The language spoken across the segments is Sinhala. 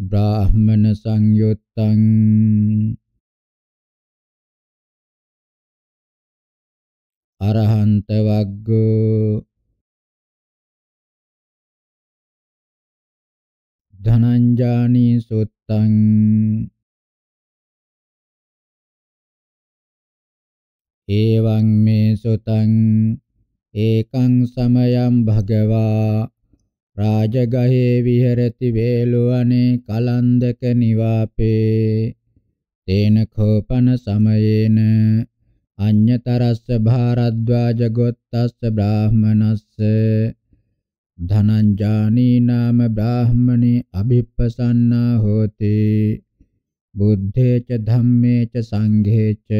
බ්‍රාහ්මණ සංයුත්තං අරහන්ත වග්ගෝ ධනංජානි සුත්තං එවං මේ සුතං ඒකං සමයං භගවා රාජගහේ විහෙරති වේලුවනේ කලන්දක නිවාපේ තේන කෝපන සමයේන අඤ්‍යතරස්ස භාරද්වාජ ගොත්තස්ස බ්‍රාහමනස්ස ධනංජානී නාම බ්‍රාහමනේ අභිප්පසන්නා හෝති බුද්ධේ ච ධම්මේ ච සංඝේ ච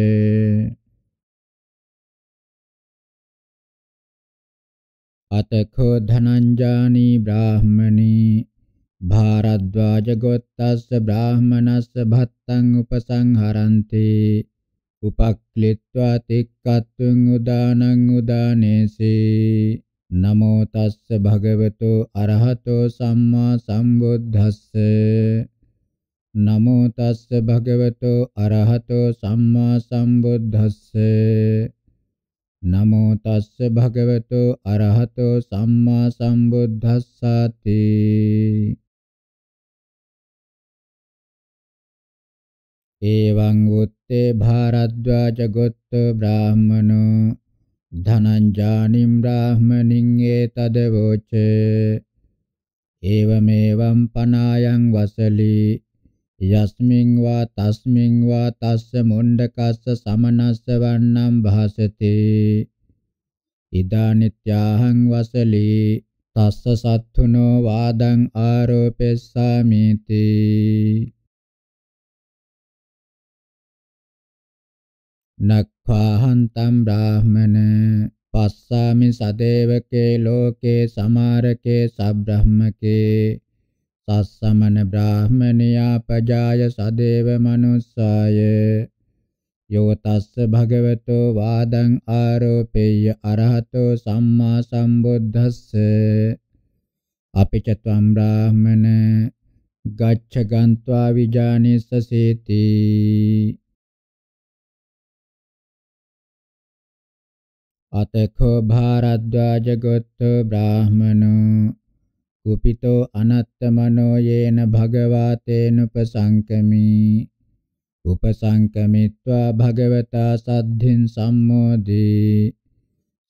අතකෝ ධනංජානී බ්‍රාහමණී භාරද්වාජ ගොත්තස්ස බ්‍රාහමනස්ස භත්තං උපසංහරන්ති උපක්ලිත්වා තික්කත්වං උදානං උදානේසේ නමෝ තස්ස භගවතෝ අරහතෝ සම්මා සම්බුද්දස්ස නමෝ තස්ස භගවතෝ අරහතෝ සම්මා සම්බුද්දස්ස නමෝ තස්ස භගවතු අරහතෝ සම්මා සම්බුද්දස්සති එවං උත්තේ භාරද්වාජ ගොත්ත බ්‍රාහමනෝ ධනංජානිම් බ්‍රාහමනින් ඒතද වෝච එවමෙවං පනායං වසලී යස්මින් වා තස්මින් වා තස්ස මුණ්ඩකස්ස සමනස්ස වන්නම් භාසති ඉදා නිත්‍යාහං වසලී තස්ස සත්තුනෝ වාදං ආරෝපෙස්සාමිති නක්ඛාහන්තම් බ්‍රාහමන පස්සාමි සදේවකේ ලෝකේ සමාරකේ සබ්‍රහ්මකේ තස්සමන බ්‍රාහමනියා පජාය සදේව මනුස්සාය යෝ තස්ස භගවතෝ වාදං ආරෝපේය අරහතෝ සම්මා සම්බුද්දස්ස අපිච ත්වම් බ්‍රාහමන ගච්ඡ ගන්त्वा විජානිස්ස සීති අතකෝ භාරද්වාජ ගොත්තෝ බ්‍රාහමනෝ කුපිතෝ අනත්තමනෝ යේන භගවාතේනුපසංකමි උපසංකමිත්වා භගවතා සද්ධින් සම්මෝදී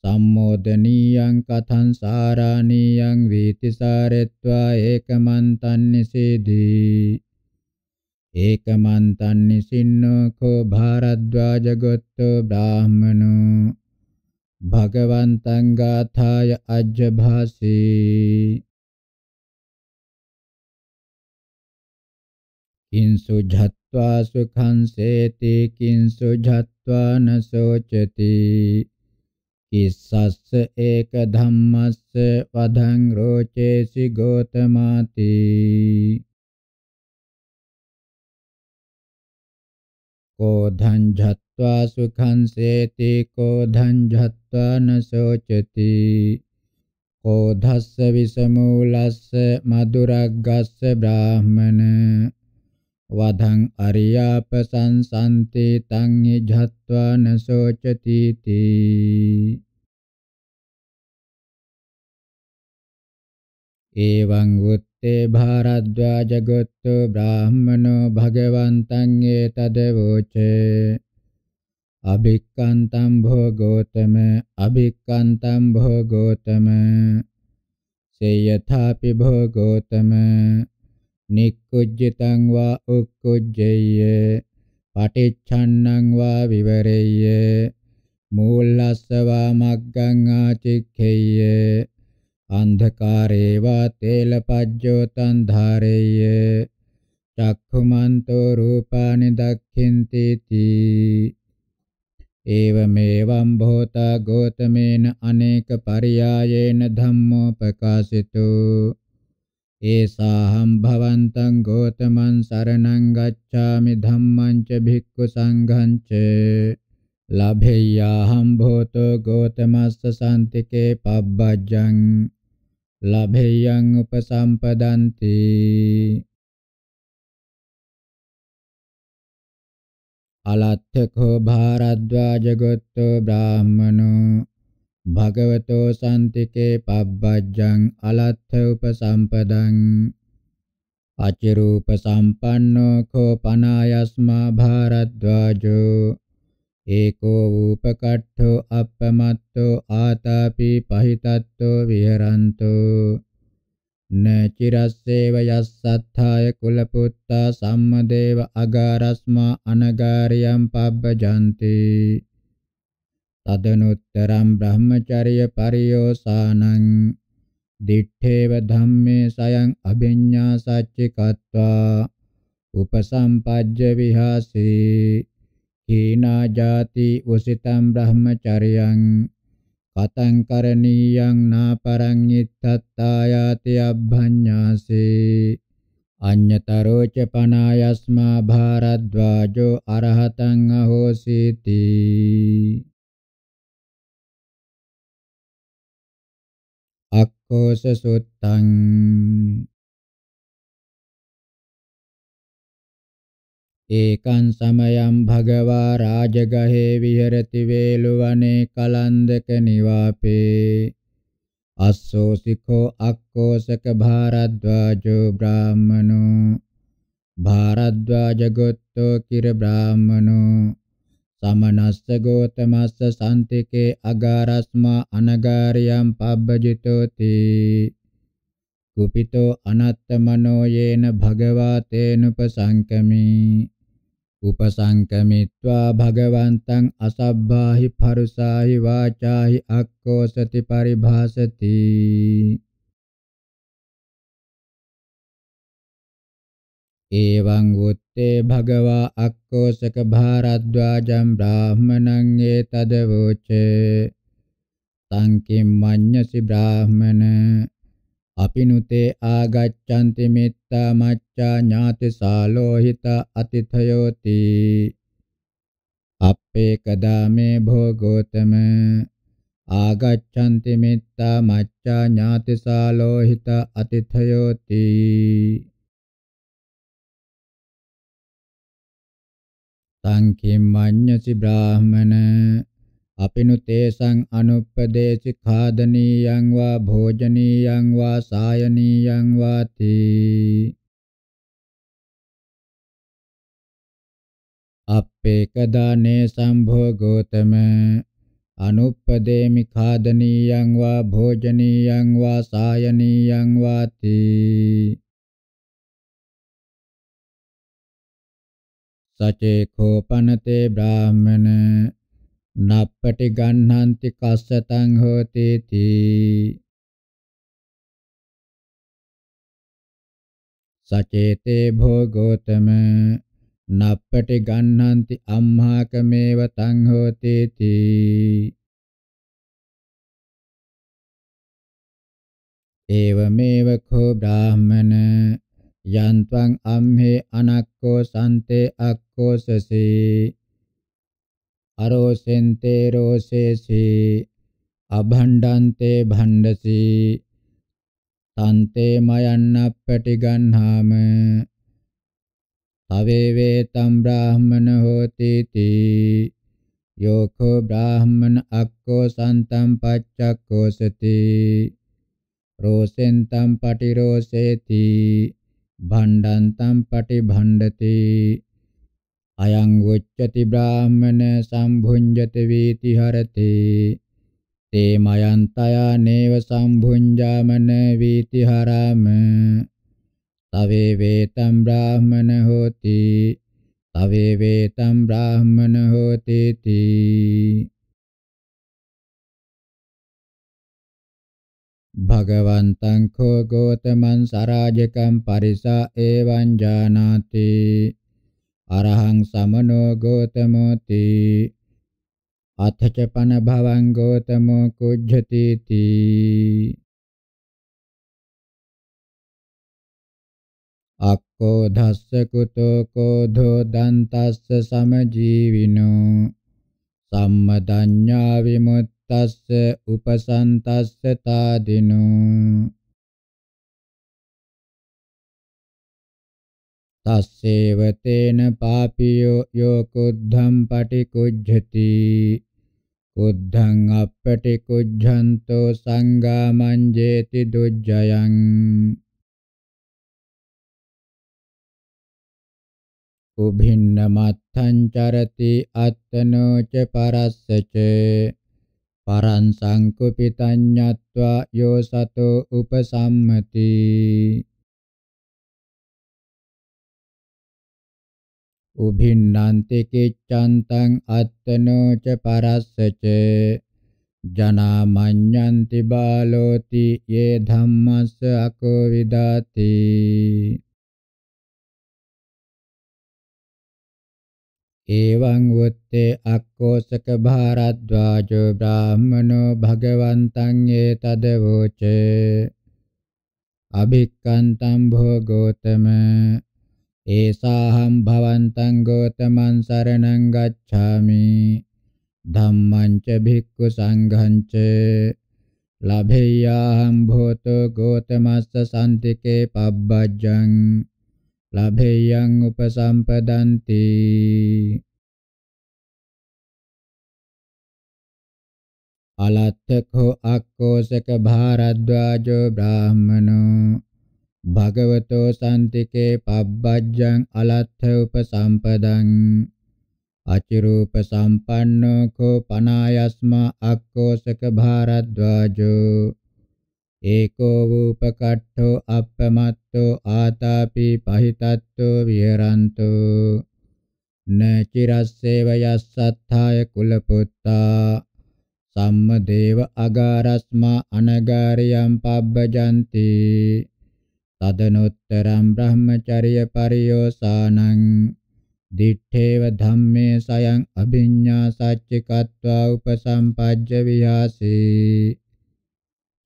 සම්මෝදනීයං කතං සාරාණීයං වීතිසාරෙත්වා ඒකමන්තං නිසීදී ඒකමන්තං නිසින්නෝ කෝ භාරද්වාජ ගොත්තෝ බ්‍රාහමනෝ භගවන්තං ගාථාය අජ්ජභාසී කිංසු ජත්වා සුඛං සේති කිංසු ජත්වා නසෝචති කිස්සස්ස ඒක ධම්මස්ස වදං රෝචේසි ගෝතමාති කෝධං ජත්වා සුඛං සේති කෝධං ජත්වා නසෝචති කෝධස්ස විසමූලස්ස මදුරග්ගස්ස බ්‍රාහමන වදං අරියාපසංසන්ති තං ඉජ්ජත්වා නසෝචති තී එවං උත්තේ භාරද්වාජ ගොත්තෝ බ්‍රාහ්මනෝ භගවන්තං ඒතදවෝච අභික්කන්තං භෝගෝතම අභික්කන්තං භෝගෝතම සේයථාපි භෝගෝතම නික්කුජ්ජිතං වා උක්කුජ්ජේය පටිච්ඡන්නං වා විවරේය මූලස්ස වා මග්ගං ආචික්ඛේය අන්ධකාරේ වා තේලපජ්ජෝතං ධාරේය චක්ඛුමන්තෝ රූපානි දක්ඛින්ති තී एवमेवं भूता गौतमेन अनेक पर्यायेन धम्मोपकाशितो ඒසාහම් භවන්තං ගෝතමං සරණං ගච්ඡාමි ධම්මං ච භික්ඛු සංඝං ච ලභේයාහම් භෝතෝ ගෝතමස්ස සම්තිකේ පබ්බජ්ජං ලභේයං උපසම්පදන්ති අලත්ථකෝ භාරද්වාජ ගොත්තෝ බ්‍රාහ්මනෝ භගවතෝ සම්තිකේ පබ්බජ්ජං අලත්ථ උපසම්පදං අචිරූප සම්පන්නෝ කෝ පනායස්මා භාරද්වාජෝ ඒකෝ උපකට්ඨෝ අප්පමත්තෝ ආතාපි පහිතත්තෝ විහරන්තෝ නචිරස්සේව යස්සත්ථාය කුලපුත්තා සම්මදේව අගාරස්මා අනගාරියම් පබ්බජන්තේ तदनुत्तरं ब्रह्मचर्य पर्योसानं दिठ्ठेव धम्मे सयं अभिज्ञासच्चिकत्वा उपसम्पद्य विहासि हीना जाति उषितं ब्रह्मचर्यं कथं करणीयं न परं इत्थत्तायाति अभ्यन्यासि अन्यतरो च पनायस्मा भारद्वाजो अर्हतं अहोसीति โกสสุตตัง ඒකන් සමයම් භගවා රාජගහේ විහෙරති වේලුවනේ කලන්දක නිවාපේ අස්සෝ සිඛෝ අක්කෝසක භාරද්වාජෝ බ්‍රාහමනෝ භාරද්වාජ ගොත්තෝ කිර බ්‍රාහමනෝ සමනස්ස ගෝතමස්ස සාන්තිකේ අගාරස්මා අනගාරියම් පබ්බජිතෝති කුපිතෝ අනත්තමනෝ යේන භගවා තේනුපසංකමි උපසංකමිත්වා භගවන්තං අසබ්බාහි පරුසාහි වාචාහි අක්කෝසති පරිභාසති එවං වූ තේ භගවා අක්කෝසක භාරද්වාජම් බ්‍රාහමණං ඒතදවෝචේ තං කිම්මඤ්ඤසි බ්‍රාහමන අපිනුතේ ආගච්ඡanti මිත්තා මච්ඡා ඥාති සාලෝහිත අතිථයෝති අපේ කදාමේ භෝගෝතම ආගච්ඡanti මිත්තා මච්ඡා ඥාති සාලෝහිත අතිථයෝති තං කිම්මඤ්ඤසි බ්‍රාහමන අපිනුතේසං අනුප්පදේශි ඛාදනීයං වා භෝජනීයං වා සායනීයං වාති අප්පේක දානේ සම්භෝගෝතම අනුප්පදේමි ඛාදනීයං වා භෝජනීයං වා සායනීයං වාති සචේඛෝපනතේ බ්‍රාහමන නප්පටි ගණ්හන්ති කස්සතං හෝති තී සචේතේ භෝගෝතම නප්පටි ගණ්හන්ති අම්හාකමේව තං හෝති තී ඒවමේව කෝ බ්‍රාහමන යන්ත්වං අම්හි අනක්කෝ සන්තේ අක්කෝ සසී අරෝසෙන්තේ රෝසේසී අභණ්ඩන්තේ භණ්ඩසී තන්තේ මයන්නප්පටි ගන්හාම තවේ වේතම් බ්‍රාහමන හෝති තී යෝකෝ බ්‍රාහමන අක්කෝ සන්තම් පච්චක්කෝ සති රෝසෙන්තම් පටිරෝසේති භණ්ඩන්තම් පටි භණ්ඩති අයං උච්චති බ්‍රාහමන සම්භුඤ්ජත වේති හරති තේ මයන්තය නේව සම්භුඤ්ජාමන වේති හරාම තවේ වේතම් බ්‍රාහමන හෝති තවේ වේතම් බ්‍රාහමන හෝතේති භගවන්තං කෝ ගෝතමං සරාජකං පරිසා එවං ජානාති අරහං සමනෝ ගෝතමෝති අත්ථච පන භවං ගෝතමෝ කුජ්ජති තී අක්කෝ ධස්ස කුතෝ කෝධෝ දන්තස්ස සමජීවිනෝ සම්මදඤ්ඤා විමුක්ත තස්ස උපසන්තස්ස තාදිනෝ තස්සේව තේන පාපියෝ යෝ කුද්ධම් පටිකුජ්ජති කුද්ධං අපටිකුජ්ජන්තෝ සංඝා මංජේති දුජ්ජයං උභින්නමත්තං චරති අත්තනෝ ච පරස්ස ච පරංසංකුපිතඤ්ඤත්වා යෝ සතෝ උපසම්මති උභින්නන්ති කිච්ඡන්තං අත්තනෝ ච පරස්සච ජනා මඤ්ඤන්ති බාලෝති යේ ධම්මස්ස අකෝ විදාති එවං උත්තේ අක්කෝසක භාරද්වාජෝ බ්‍රාහමනෝ භගවන්තං ඒතද වෝචේ අභික්කන්තං භෝගෝතම ඒසාහම් භවන්තං ගෝතමං සරණං ගච්ඡාමි ධම්මං ච භික්ඛු සංඝං ච ලභේයාහම් භෝතෝ ගෝතමස්ස සම්තිකේ පබ්බජ්ජං लभेयं उपसंपदन्ति अलत्थको अक्कोशक भारद्वाजो ब्राह्मणो भगवतो सन्तिके पब्बज्जं अलत्थ उपसंपदं अचिरूपसम्पन्नो को पनायस्म अक्कोशक भारद्वाजो ඒකෝ වූපකට්ඨෝ අප්පමත්තෝ ආතාපි පහිතත්තෝ විහරන්තෝ නචිරස්සේව යස්සත්තාය කුලපුත්තා සම්මදේව අගාරස්මා අනගාරියම් පබ්බජන්ති තදනොත්තරම් බ්‍රහ්මචර්ය පරියෝසානං දිත්තේව ධම්මේ සයන් අභිඤ්ඤා සච්චිකत्वा උපසම්පජ්ජ විහාසී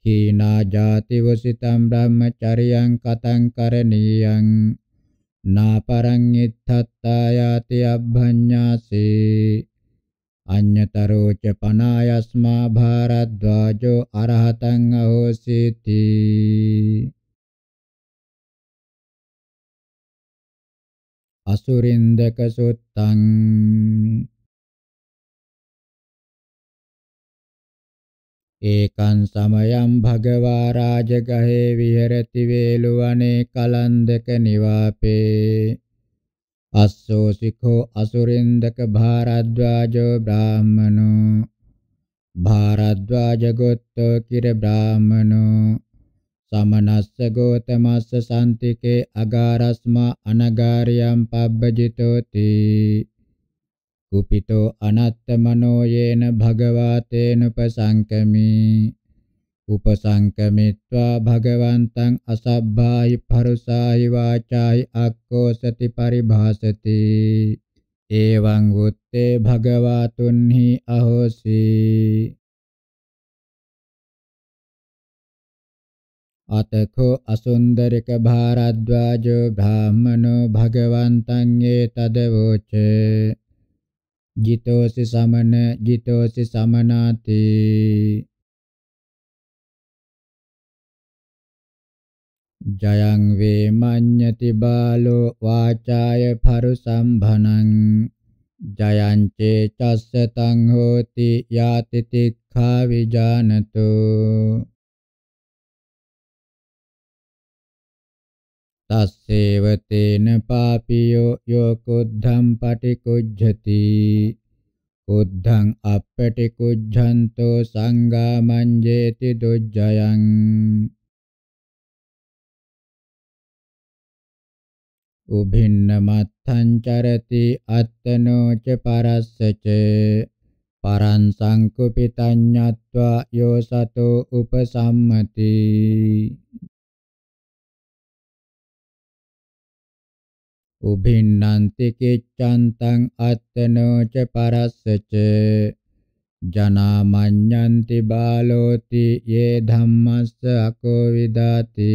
Hina jati usitam brahmacariyaṃ kataṃ karaniyaṃ na paraṃ itthatta yati abbhannyasi Anyataro ca panayasma bharadvajo arahataṃ ahositi Asurindaka suttaṃ ඒකං සමයං භගවා රාජගහේ විහෙරති වේලුවනේ කලන්දක නිවාපේ අස්සෝ සිඛෝ අසුරින්දක භාරද්වාජෝ බ්‍රාහමනෝ භාරද්වාජ ගොත්තෝ කිර බ්‍රාහමනෝ සමනස්ස ගෝතමස්ස සම්තිකේ අගාරස්මා අනගාරියම් පබ්බජිතෝති කුපිතෝ අනත්තමනෝ යේන භගවාතේනුපසංකමී උපසංකමිත්වා භගවන්තං අසබ්බායි පරුසායි වාචායි අක්කෝ සති පරිභාසති එවං උත්තේ භගවාතුන්හි අහෝසි අතකෝ අසුන්දරික භාරද්වාජෝ බ්‍රාහමනෝ භගවන්තං ඒ තදවෝචේ ජිතෝසි සමන ජිතෝසි සමනාති ජයං වේමඤ්ඤති බාලෝ වාචාය පරුසම්භනං ජයං චේ චස්ස තං හෝති යාති තික්ඛා විජානතෝ තස්සේවතේන පාපියෝ යෝකුද්ධම් පටිකුජ්ජති කුද්ධං අපටිකුජ්ජන්තෝ සංඝා මංජේති දුජ්ජයං උභින්න මත්තං චරති අත්තනෝ ච පරස්සච පරං සංකුපිතඤ්ඤත්වා යෝ සතෝ උපසම්මති උභින්නන්ති කිච්ඡන්තං අත්තනෝ ච පරස්සච ජනා මඤ්ඤන්ති බාලෝති යේ ධම්මස්ස අකෝ විදාති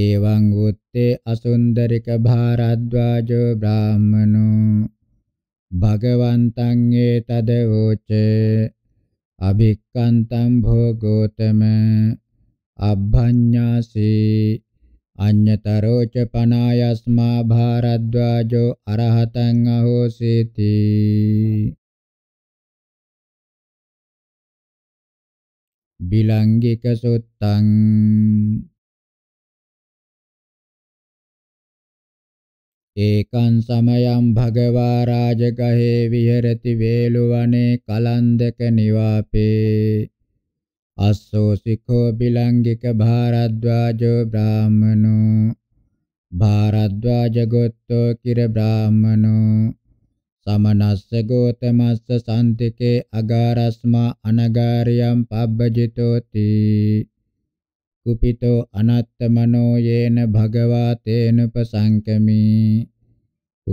එවං උත්තේ අසුන්දරික භාරද්වාජෝ බ්‍රාහමනෝ භගවන්තං ඒතදෝච අභික්කන්තං භෝගෝතම අබ්භඤ්ඤාසී අඤ්ඤතරෝ ච පනායස්මා භාරද්වාජෝ අරහතං අහෝසීති බිලංගික සුත්තං ඒකං සමයං භගවා රාජගහේ විහෙරති වේලුවනේ කලන්දක නිවාපේ අස්සෝ සිකෝ බිලංගික භාරද්වාජෝ බ්‍රාහමනෝ භාරද්වාජ ගොත්තෝ කිර බ්‍රාහමනෝ සමනස්ස ගෝතමස්ස සම්තිකේ අගාරස්මා අනගාරියම් පබ්බජිතෝති කුපිතෝ අනත්තමනෝ යේන භගවා තේනුපසංකමි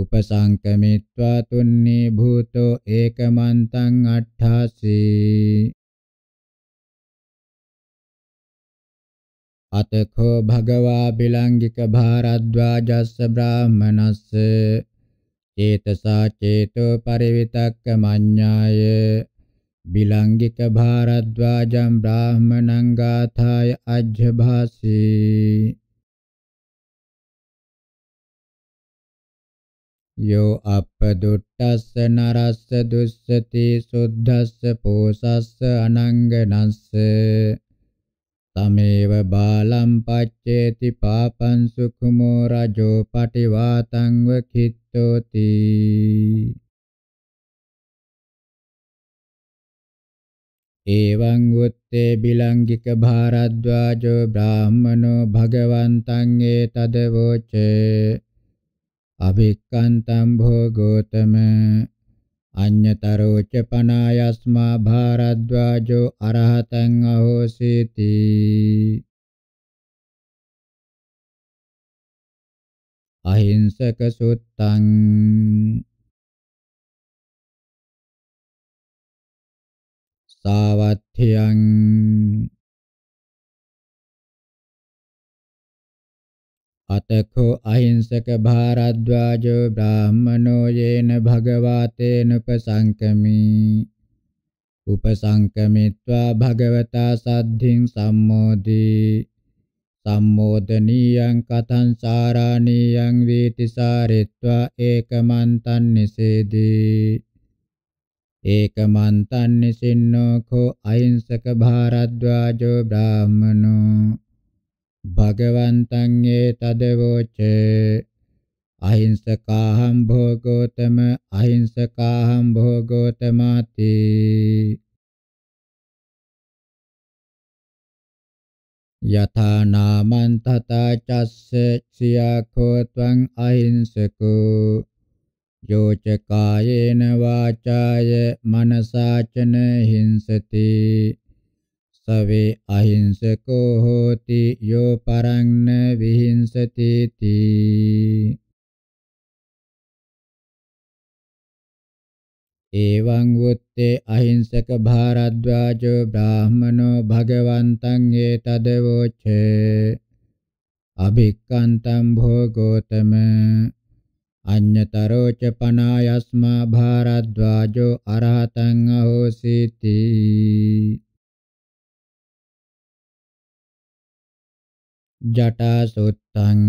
උපසංකමිත්වා තුන්නී භූතෝ ඒකමන්තං අට්ඨාසී අතකෝ භගවා බිලංගික භාරද්වාජස්ස බ්‍රාහමනස්ස චේතසා චේතෝ පරිවිතක්ක මඤ්ඤාය බිලංගික භාරද්වාජම් බ්‍රාහමණං ගාථාය අජ්ජභාසී යෝ අපදුට්ටස්ස නරස්ස දුස්සති සුද්ධස්ස පෝසස්ස අනංගනස්ස තමේව බාලම් පච්චේති පාපං සුඛමෝ රජෝ පටිවාතං වකිත්තෝති එවං උත්තේ බිලංගික භාරද්වාජෝ බ්‍රාහමනෝ භගවන්තං ඒතදවෝච අභික්කන්තං භෝ ගෝතම අඤ්ඤතරෝච පනායස්මා භාරද්වාජෝ අරහතං අහෝසීති අහිංසක සුත්තං සාවත්ථියං අතඛෝ අහිංසක භාරද්වාජෝ බ්‍රාහමනෝ යේන භගවතේන උපසංකමි උපසංකමිත්වා භගවතා සද්ධින් සම්මෝදී සම්මෝදනීයං කතං සාරාණීයං වේති සාරිත්වා ඒකමන්තං නිසේදී ඒකමන්තං නිසින්නෝ කෝ අහිංසක භාරද්වාජෝ බ්‍රාහමනෝ භගවන්තං ඒ තදවෝච අහිංසකාහම් භෝගෝතම අහිංසකාහම් භෝගෝතමාති යථා නාමං තථා චස්ස සියාඛෝ ත්වං අහිංසකෝ යෝච කායේන වාචාය මනසාචන හිංසති සවේ අහිංසකෝ හෝති යෝ පරං න විහිංසති තී එවං වුත්තේ අහිංසක භාරද්වාජෝ බ්‍රාහමනෝ භගවන්තං ඒතදවෝච අභික්කන්තං භෝගෝතම අඤ්ඤතරෝ ච පනායස්මා භාරද්වාජෝ අරහතං අහෝසීති ජටාසුත්තං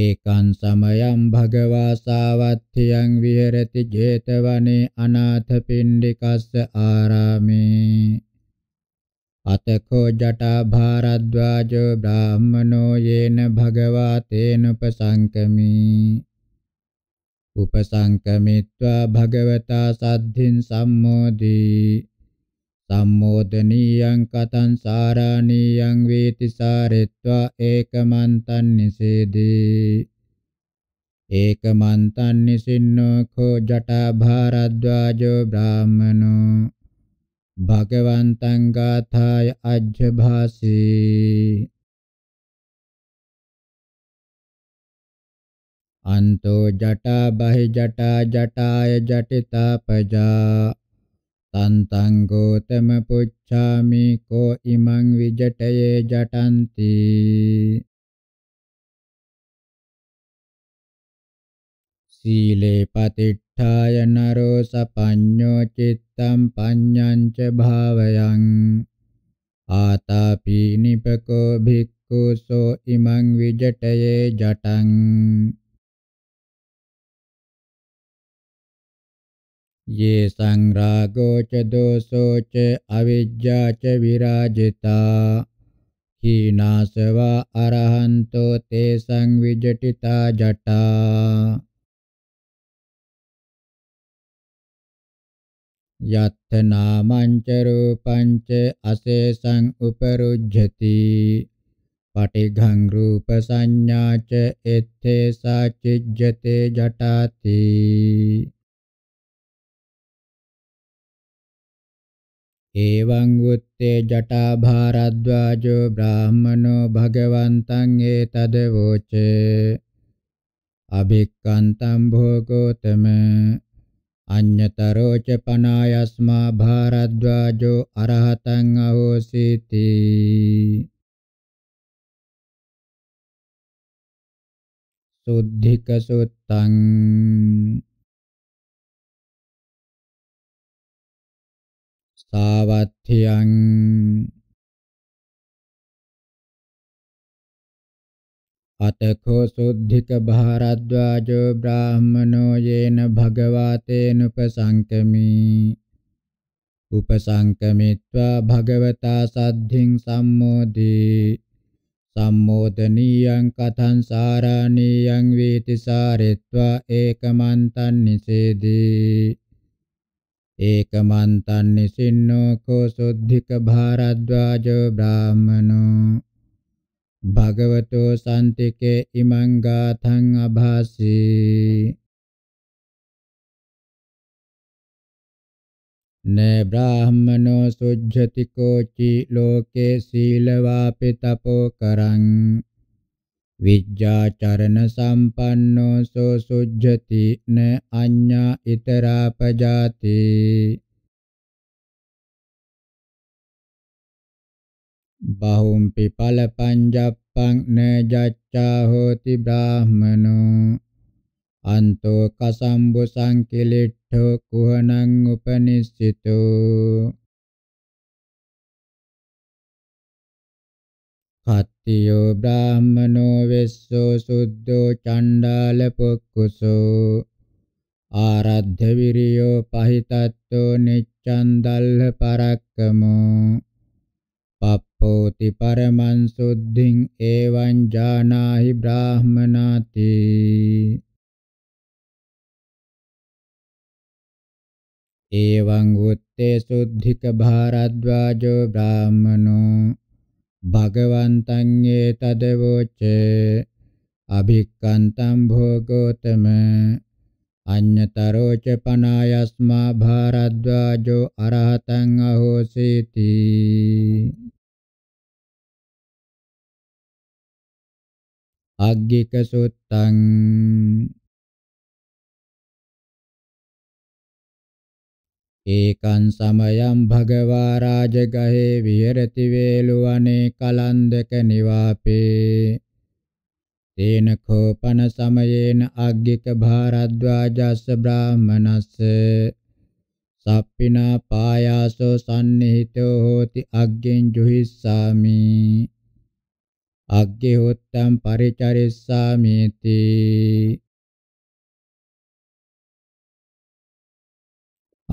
ඒකං සමයං භගවා සාවත්ථියං විහෙරති 제තවනේ අනාථපිණ්ඩිකස්ස ආරාමේ අතකෝ ජටා භාරද්වාජෝ බ්‍රාහ්මනෝ යේන භගවා තේන උපසංකමී උපසංකමිත්වා භගවතා සද්ධින් සම්මෝදී සම්මෝදනීයං කතං සාරාණීයං වේති සාරෙත්වා ඒකමන්තං නිසේදී ඒකමන්තං නිසින්නෝ කෝ ජටා භාරද්වාජෝ බ්‍රාහමනෝ භගවන්තං ගාථාය අජ්ජභාසී අන්තෝ ජටා බහි ජටා ජටාය ජටිතා පජා Tantang Gotama puccāmi ko imaṃ vijataye jatanti. Sīle paṭitthāya naro sapañño cittaṃ paññañ ca bhāvayaṃ. Ātāpi nipako bhikkhu so imaṃ vijataye jataṃ. ये संरागो च दोषो च अविद्या च विराजिता हीनासवा अरहन्तो ते संविजटिता जटा යත්ථ නාමංච රූපංච අසේසං උපරුජ්ජති පටිඝං රූප සංඥාච එත්තේ සාචිජ්ජතේ ජටාති එවං උත්තේ ජටා භාරද්වාජෝ බ්‍රාහමනෝ භගවන්තං ඒතද වෝච අභික්කන්තං භෝගෝතම අඤ්ඤතරෝ ච පනායස්මා භාරද්වාජෝ අරහතං අහෝසීති සුද්ධික සුත්තං සාවත්්‍යයන් අතකෝ සුද්ධික භාරද්වාජෝ බ්‍රාහ්මනෝ යේන භගවාතේන උපසංකමී උපසංකමිත්වා භගවතා සද්ධින් සම්මෝදී සම්මෝදනීයං කතං සාරාණීයං වේති සාරිත්වා ඒකමන්තං නිසේදී ඒකමන්තං නිසින්නෝ කෝ සුද්ධික භාරද්වාජෝ බ්‍රාහමනෝ භගවතෝ සාන්තිකේ ඉමං ගාථං අභාසී නේ බ්‍රාහමනෝ සුජ්ජති කෝචි ලෝකේ සීලවාපි තපෝ කරං විජ්ජාචරණ සම්පන්නෝ සෝ සුජ්ජති න අඤ්ඤා ිතරාපජාති බහුම් පිපල පංජප්පං න ජච්ඡා හෝති බ්‍රාහමනෝ අන්තෝ කසම්බු සංකිලිට්ඨෝ කුහණං උපනිස්සිතෝ අත්තියෝ බ්‍රාහ්මනෝ වෙස්සෝ සුද්ධෝ චණ්ඩාල පොක්කුසෝ ආරද්ධ විරියෝ පහිතත්තෝ නිච්ඡන් දල්හ පරක්කමෝ පප්පෝති පරමං සුද්ධින් ඒවං ජානාහි බ්‍රාහ්මනාති ඒවං උත්තේ සුද්ධික භාරද්වාජෝ බ්‍රාහ්මනෝ භගවන්තං ඒතදවෝච අභික්කන්තං භෝගෝතම අඤ්ඤතරෝච පනායස්මා භාරද්වාජෝ අරහතං අහෝසීති අග්ගික සුත්තං ඒකං සමයං භගවා රාජගහේ විහෙරති වේලුවනේ කලන්දක නිවාපේ තේන කෝපන සමයේන අග්ගික භාරද්වාජස්ස බ්‍රාහමනස්ස සප්පිනා පායාසෝ සම්නිහිතෝ හෝති අග්ගෙන් ජුහිස්සාමි අග්ගේ හොත්තම් පරිචරිස්සාමේති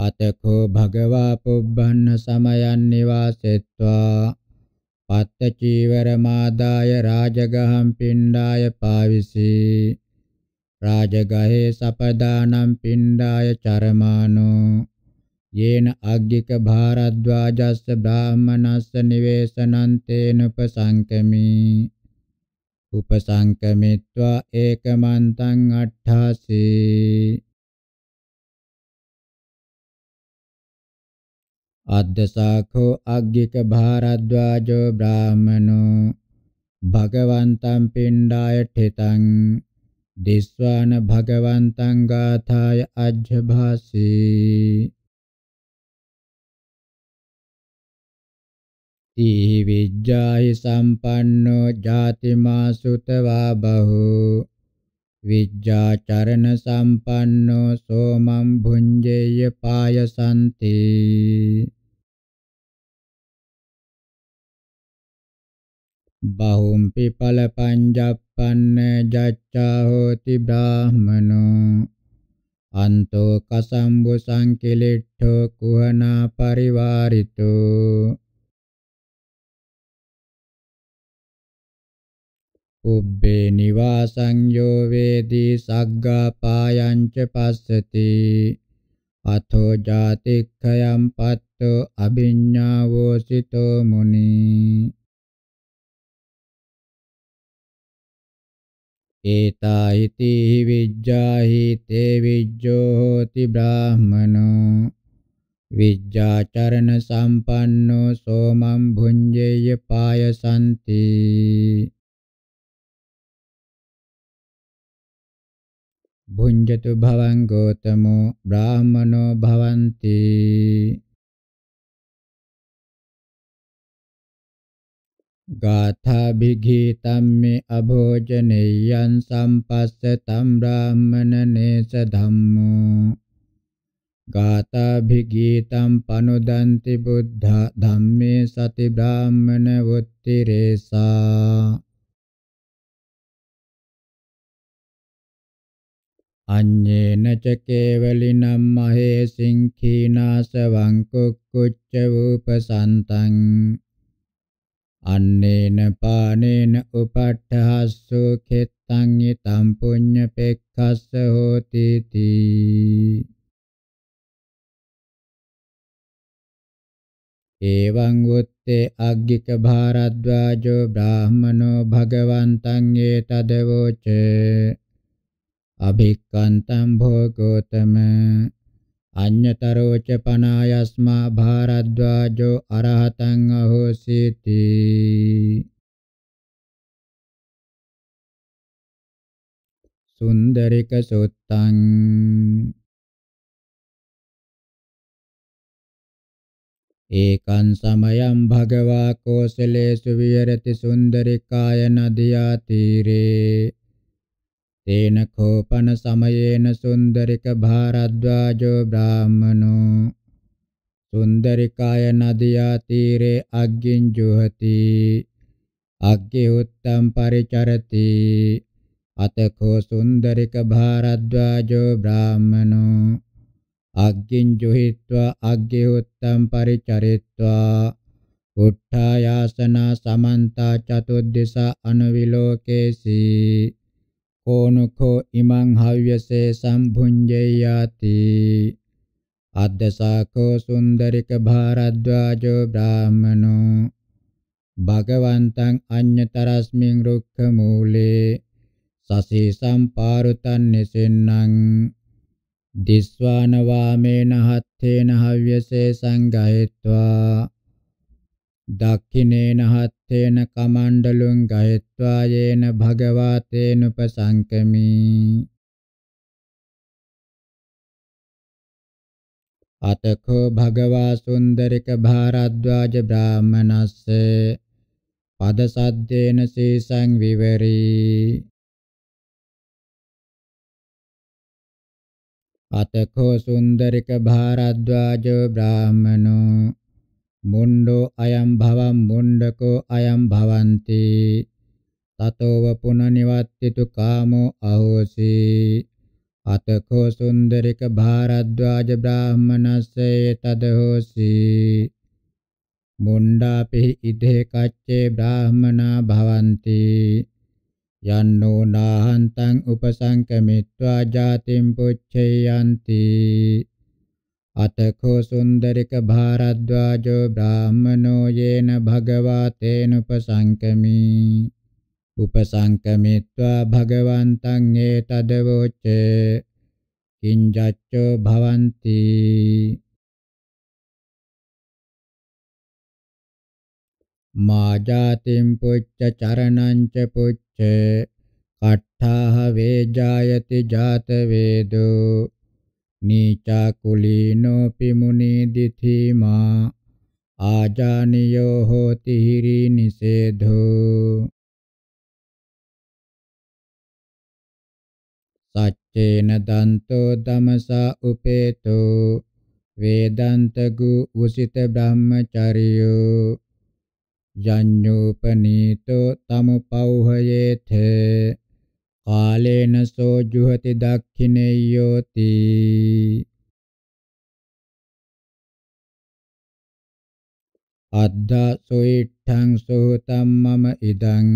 අතකෝ භගවා පුබ්බන්න සමයන් නිවාසෙත්වා පත්ත චීවර මාදාය රාජගහම් පිණ්ඩාය පාවිසී රාජගහේ සපදානම් පිණ්ඩාය චරමානෝ යේන අග්ගික භාරද්වාජස්ස බ්‍රාහමනස්ස නිවේසනන්තේන උපසංකමි උපසංකමිත්වා ඒකමන්තං අට්ඨාසී අද්දසාඛෝ අග්ගික භාරද්වාජෝ බ්‍රාහමනෝ භගවන්තං පිණ්ඩාය ඨිතං දිස්වාන භගවන්තං ගාථාය අජ්ජභාසී තී විජ්ජාහි සම්පන්නෝ ජාතිමා සුතවා බහූ විජ්ජාචරණ සම්පන්නෝ සෝමම් භුඤ්ජේය පායසන්තේ බහුම්පි ඵල පඤ්ඤප්පන්න ජච්ඡා හෝති බ්‍රාහමනෝ අන්තෝ කසම්බු සංකිලිට්ඨෝ කුහනා පරිවාරිතෝ උබ්බේ නිවාසං යෝ වේදී සග්ගා පායංච පස්සති අතෝ ජාතික්ඛයම් පත්තෝ අභිඤ්ඤාවෝසිතෝ මුනි ඒතා හිති විජ්ජාහි තේ විජ්ජෝ හෝති බ්‍රාහමනෝ විජ්ජාචරණ සම්පන්නෝ සෝමං භුඤ්ජේය පායසන්ති භුඤ්ජතු භවං ගෝතමෝ බ්‍රාහමනෝ භවಂತಿ गाथाभिघीतम्मे अभोजनेयं सम्पश्यतं ब्राह्मणनेश धम्मो गाथाभिगीतं पनुदन्ति बुद्धा धम्मे सति ब्राह्मण उत्तिरेसा අඤ්ඤේන ච කේවලිනම් මහේ සිංඛීනාසවං කුක්කුච්ච උපසන්තං අන්නේන පානේන උපට්ඨහස්සෝ කෙත්තං ඊතම් පුඤ්ඤ පෙක්ඛස්ස හෝති තී එවං උත්තේ අග්ගික භාරද්වාජෝ බ්‍රාහමනෝ භගවන්තං ඒතදවෝච අභික්කන්තං භෝගෝතම අඤ්‍යතරෝච පනායස්මා භාරද්වාජෝ අරහතං අහෝසීති සුන්දරික සුත්තං ඒකං සමයං භගවා කෝසලේසු විහෙරති සුන්දරිකාය නදියා තීරේ තේන කෝපන සමයේන සුන්දරික භාරද්වාජෝ බ්‍රාහමනෝ සුන්දරිකාය නදියා තීරේ අග්ගින් ජුහති අග්ගේ උත්තම් පරිචරති අතකෝ සුන්දරික භාරද්වාජෝ බ්‍රාහමනෝ අග්ගින් ජුහිත්වා අග්ගේ උත්තම් පරිචරිත්වා උට්ඨායාසන සමන්තා චතුද්දස අනුවිලෝකේසී කෝනකෝ ඉමං හව්‍යසේ සම්භුඤ්ජයාති අද්දසාකෝ සුන්දරික භාරද්වාජෝ බ්‍රාහමනෝ භගවන්තං අඤ්‍යතරස්මින් රුක්ඛ මූලේ සසී සම්පාරුතං නිසින්නම් දිස්වාන වාමේන හත්තේන හව්‍යසේ සංගයත්වා දක්ඛිනේන හත්තේන කමණ්ඩලුං ගයත්වා යේන භගවතේන උපසංකමි අතකෝ භගවා සුන්දරික භාරද්වාජ බ්‍රාහමනස්ස පද සද්දේන සීසං විවරී අතකෝ සුන්දරික භාරද්වාජ බ්‍රාහමනෝ මුණ්ඩෝ අයම් භවං මුණ්ඩකෝ අයම් භවಂತಿ තතෝව පුනනිවත්තිතු කාමෝ අහෝසි අතකෝ සුන්දරික භාරද්වාජ බ්‍රාහ්මනස්සේ තදහෝසි මුණ්ඩාපි ඉදේ කච්චේ බ්‍රාහ්මනා භවಂತಿ යන්නෝ නාහන්තං උපසංකමිත්වා ජාතිම් පුච්චේ යන්ති අතකෝ සුන්දරික භාරද්වාජෝ බ්‍රාහමනෝ යේන භගවා තේනුපසංකමි උපසංකමිත්වා භගවන්තං ඒතදවෝච්චේ කිංජච්චෝ භවಂತಿ මාජාතිම් පුච්ච චරණං ච පුච්ච කට්ඨාහ වේජායති ජාත වේදෝ නීචාකුලීනෝපි මුනි දිථීමා ආජානියෝ හෝති හිරි නිසේධෝ සච්චේන දන්තෝ දමසා උපේතෝ වේදන්ත ගු උසිත බ්‍රහ්මචාරියෝ යඤ්ඤෝපනීතෝ තම පෞහයේතේ කාලේන සෝ ජුහති දක්ඛිනේයෝති අද්දා සොයිට්ඨං සෝතම් මම ඉදං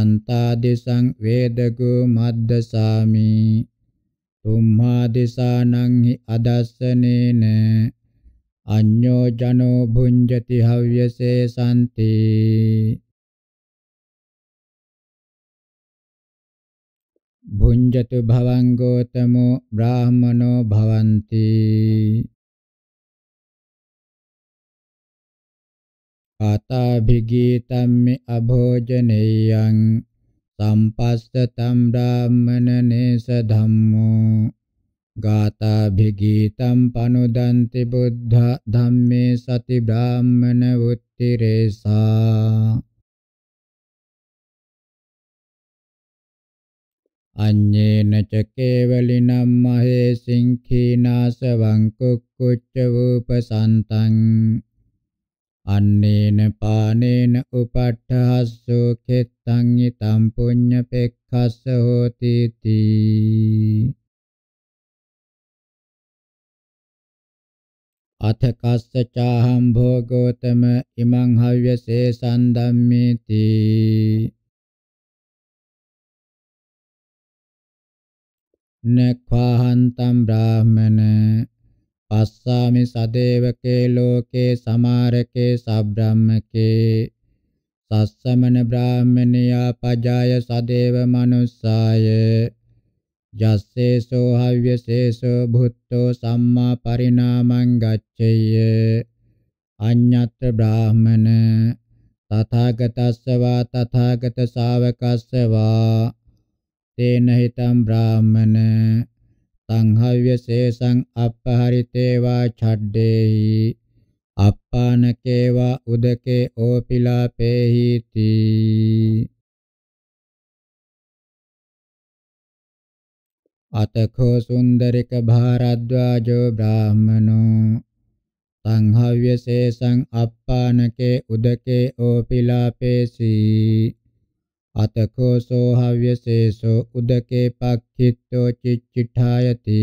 යන්තා දිසං වේදගෝ මද්දසාමි තුම්මා දිසානං හි අදස්සනේන අඤ්ඤෝ ජනෝ භුඤ්ජති හව්‍යසේ සම්ති භුඤ්ජතු භවං ගෝතමෝ බ්‍රාහමනෝ භවಂತಿ ආතාභිගීතම්මි අභෝජනේයං සම්පස්සතම් බ්‍රාහමනනේස ධම්මෝ ගාතාභිගීතම් පනුදන්ති බුද්ධ ධම්මේ සති බ්‍රාහමන උත්තිරේසා අඤ්ඤේන ච කේවලිනම් මහේසින් කීනාසවං කුක්කුච්ච වූපසන්තං අන්නේන පානේන උපට්ඨහස්සෝ කෙත්තං ිතම් පුඤ්ඤ පෙක්ඛස්ස හෝති තී අත කස්ස චාහම් භෝගෝතම ඉමං හව්‍යසේ සම්දම්මේති නක්ඛාහන්තම් බ්‍රාහමන පස්සාමි සදේවකේ ලෝකේ සමාරකේ සබ්‍රාහ්මකේ සස්සමන බ්‍රාහමනියා පජාය සදේව මනුස්සාය ජස්සේසෝ හව්‍යසේසෝ භුත්තෝ සම්මා පරිණාමං ගච්ඡේය අඤ්ඤත්‍ර බ්‍රාහමන තථාගතස්ස වා තථාගත ශාවකස්ස වා තේන හිතම් බ්‍රාහමන තං හව්‍යසේසං අපහරිතේවා ඡඩ්ඩේහි අප්පානකේවා උදකේ ඕපිලාපේහි තී අතඛෝ සුන්දරික භාරද්වාජෝ බ්‍රාහමනෝ තං හව්‍යසේසං අප්පානකේ උදකේ ඕපිලාපේසී අතකෝ සෝ හව්‍යසේසෝ උදකේ පක්ඛිත්තෝ චිච්චිඨායති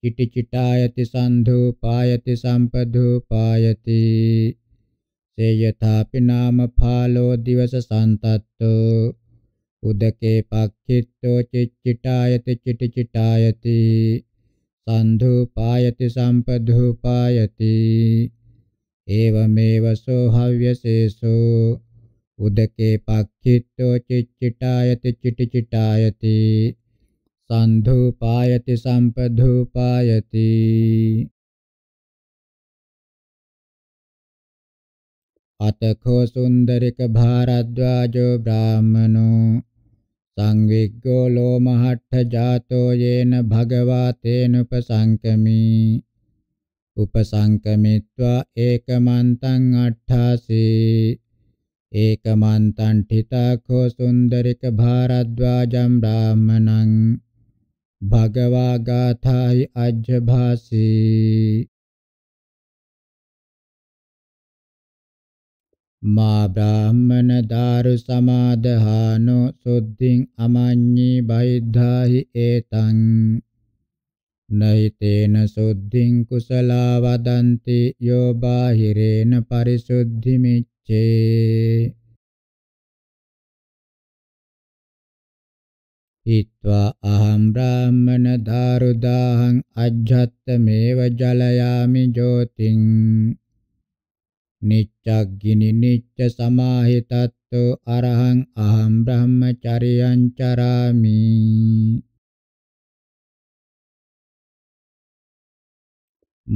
චිටිචිඨායති සන්ධූපායති සම්පදූපායති සේයථාපි නාම ඵාලෝ දිවස සන්තත්තෝ උදකේ පක්ඛිත්තෝ චිච්චිඨායති චිටිචිඨායති සන්ධූපායති සම්පදූපායති ඒවමේව සෝ හව්‍යසේසෝ උදකේ පක්ඛිට්ඨෝ චිච්චිටායති චිටිචිටායති සන්ධූපායති සම්පධූපායති අතකෝ සුන්දරික භාරද්වාජෝ බ්‍රාහමනෝ සංවිග්ගෝ ලෝමහට්ඨ ජාතෝ යේන භගවා තේනුපසංකමී උපසංකමිත්වා ඒකමන්තං අට්ඨාසී ඒකමන්තණ්ඨිතාඛෝ සුන්දරික භාරද්වාජම් රාමණං භගවා ගාථායි අජ්ජභාසී මා බ්‍රාහ්මන දාරු සමාදහානෝ සුද්ධින් අමඤ්ඤී බයිද්ධාහි ඒතං නෛතේන සුද්ධින් කුසලා වදන්ති යෝ බාහිරේන පරිසුද්ධිමිච්ඡ චේ හිත්වා අහම් බ්‍රාහ්මන දාරුදාහං අජ්ජත්තමේව ජලයාමි ජෝතිං නිච්ඡග්ගිනි නිච්ඡ සමාහිතත්තු අරහං අහම් බ්‍රහ්මචරියං චරාමි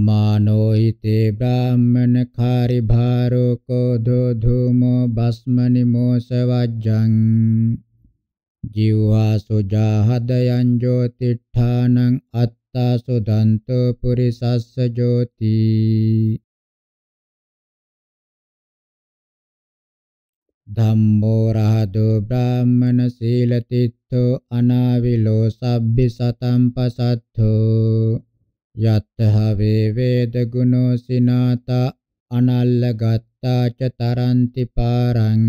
मानोहिते ब्राह्मण खारिभारो कोधो धूमो भस्मनिमोषवज्जम् जिह्वा सुजाहदयं ज्योतिष्ठानं अत्ता सुधन्तो पुरिसस्य ज्योति धम्मो रहदो ब्राह्मण शीलतीर्थो अनाविलो सभ्यसतं पसद्धो යත්තහවේ වේද ගුණෝ සිනාතා අනල්ල ගත්තා ච තරන්ති පාරං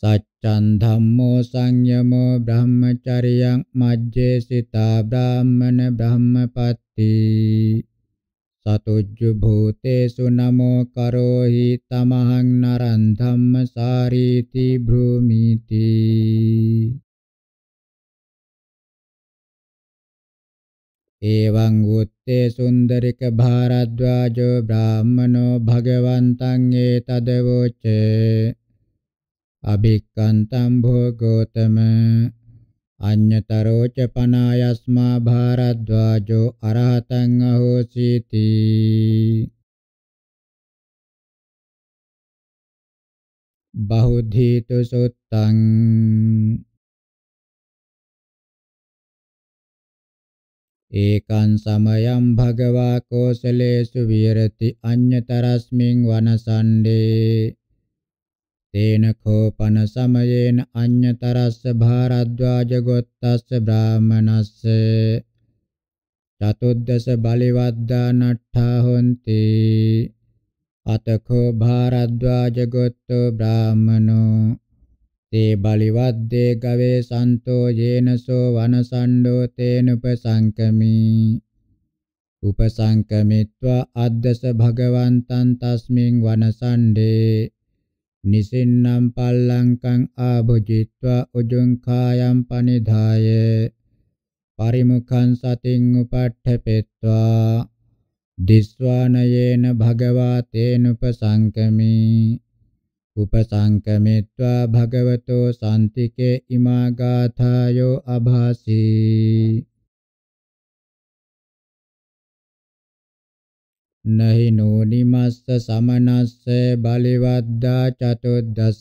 සච්ඡන් ධම්මෝ සංයමෝ බ්‍රහ්මචරියං මජ්ජේ සිතා බ්‍රාහ්මන බ්‍රහ්මපත්ති සතුජ්ජු භූතේසු නමෝ කරෝහි තමහං නරන් ධම්මසාරීති භූමිති එවං උත්තේ සුන්දරික භාරද්වාජෝ බ්‍රාහමනෝ භගවන්තං ඒතදවෝච අභික්කන්තං භෝගෝතම අඤ්‍යතරෝච පනායස්මා භාරද්වාජෝ අරහතං අහෝසීති බහුද්ධීතු සුත්තං ඒකං සමයං භගවා කෝසලේසු විරති අඤ්‍යතරස්මින් වනසණ්ඩේ තේන කෝපන සමයේන අඤ්‍යතරස්ස භාරද්වාජ ගොත්තස්ස බ්‍රාහමනස්ස චතුද්දස බලිවද්දා නට්ඨා හොಂತಿ අතකෝ භාරද්වාජ ගොත්තෝ බ්‍රාහමනෝ තේ බලිවද්දේ ගවේ සන්තෝ යේනසෝ වනසණ්ඩෝ තේනුපසංකමි උපසංකමිත්වා අද්දස භගවන්තං තස්මින් වනසණ්ඩේ නිසින්නම් පල්ලංකං ආභුජිත්වා උජුං කායම් පනිධාය පරිමුඛං සතින් උපට්ඨපෙත්වා දිස්වානයේන භගවා තේනුපසංකමි උපසංකමිත්වා භගවතෝ සාන්තිකේ ඉමා ගාථායෝ අභාසී නහි නෝනිමස්ස සමනස්ස බලිවද්දා චතුද්දස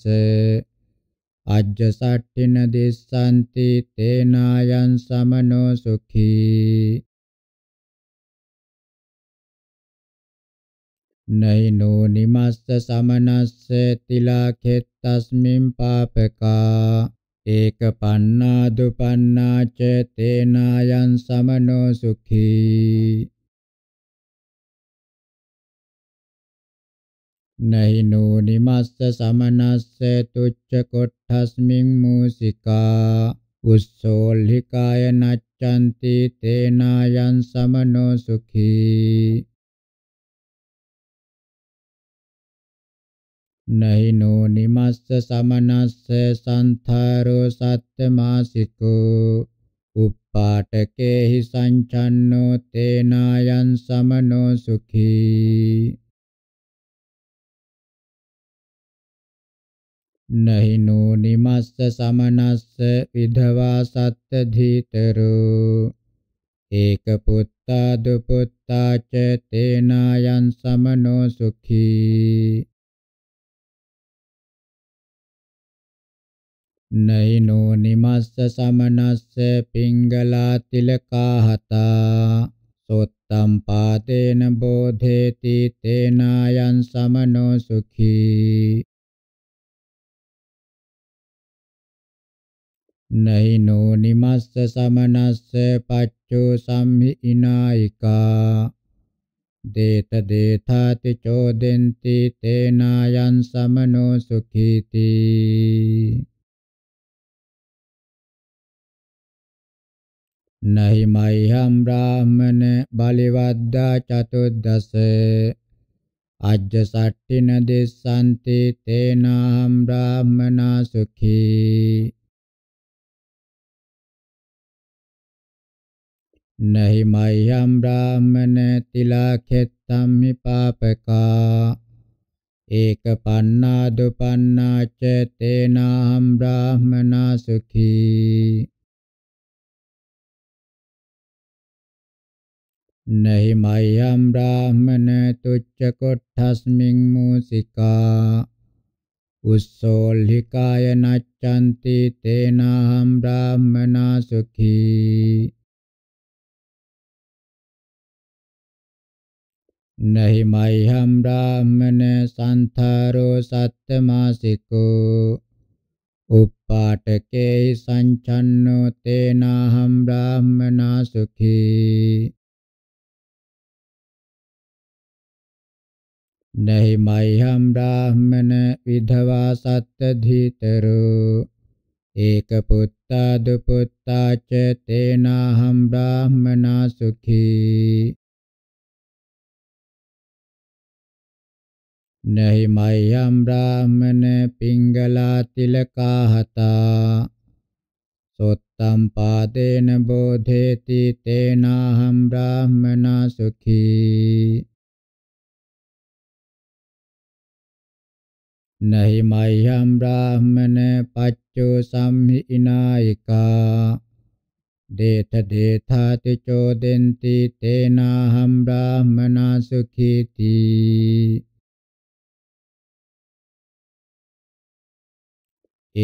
අජ්ජ සට්ඨින දිස්සන්ති තේනායන් සමනෝ සුඛී නයිනෝ නිමස්ස සමනස්ස තිලා කෙත්තස්මින් පාපකා ඒක පන්නා දුපන්නා ච තේනායන් සමනෝ සුඛී නහිනෝ නිමස්ස සමනස්ස තුච්ච කොට්ඨස්මින් මූසිකා උස්සෝල්හිකාය නච්ඡන්ති තේනායන් සමනෝ සුඛී නහිනෝ නිමස්ස සමනස්ස සන්තරෝ සත්තමාසිකෝ උප්පාටකේහි සංචන්නෝ තේනායන් සමනෝ සුඛී නහිනෝ නිමස්ස සමනස්ස විධවා සත්ත ධීතරෝ ඒක පුත්තා දුපුත්තා ච තේනායන් සමනෝ සුඛී නයිනෝ නිමස්ස සමනස්ස පිංගලා තිලකාහතා සොත්තම් පාතේන බෝධේති තේනායන් සමනෝ සුඛී නයිනෝ නිමස්ස සමනස්ස පච්චෝ සම්හි ඉනායිකා දේත දේථාති චෝදෙන්ති තේනායන් සමනෝ සුඛීති නහි මයිහම් බ්‍රාහමන බලවද්දා චතුද්දස අජ්ජ සට්ඨින දෙස්සන්ති තේනාම් බ්‍රාහමනා සුඛී නහි මයිහම් බ්‍රාහමන තිලාඛෙත්තම් හි පාපකා ඒක පන්නා දුපන්නා ච තේනාම් බ්‍රාහමනා සුඛී नहि मह्यं ब्राह्मण तुच्छकोट्ठस्मिं मूषिका उस्सोल्लिकाय नच्चन्ति तेनाहं ब्राह्मणा सुखी नहि मह्यं ब्राह्मण सन्थरो सत्तमासिको उप्पाटके सञ्छन्नो तेनाहं ब्राह्मणा सुखी नहि मह्यं ब्राह्मण विधवा सत्तधीतरो एकपुत्ता दुपुत्ता च तेनाहं ब्राह्मणा सुखी नहि मह्यं ब्राह्मण पिङ्गलातिलकाहता सोत्तं पादेन बोधेति तेनाहं ब्राह्मणा सुखी නහි මය්‍යම් බ්‍රාහමන පච්චෝ සම්හි ඉනායිකා දේත දේථාති චෝදෙන්ති තේනාහම් බ්‍රාහමනා සුඛීති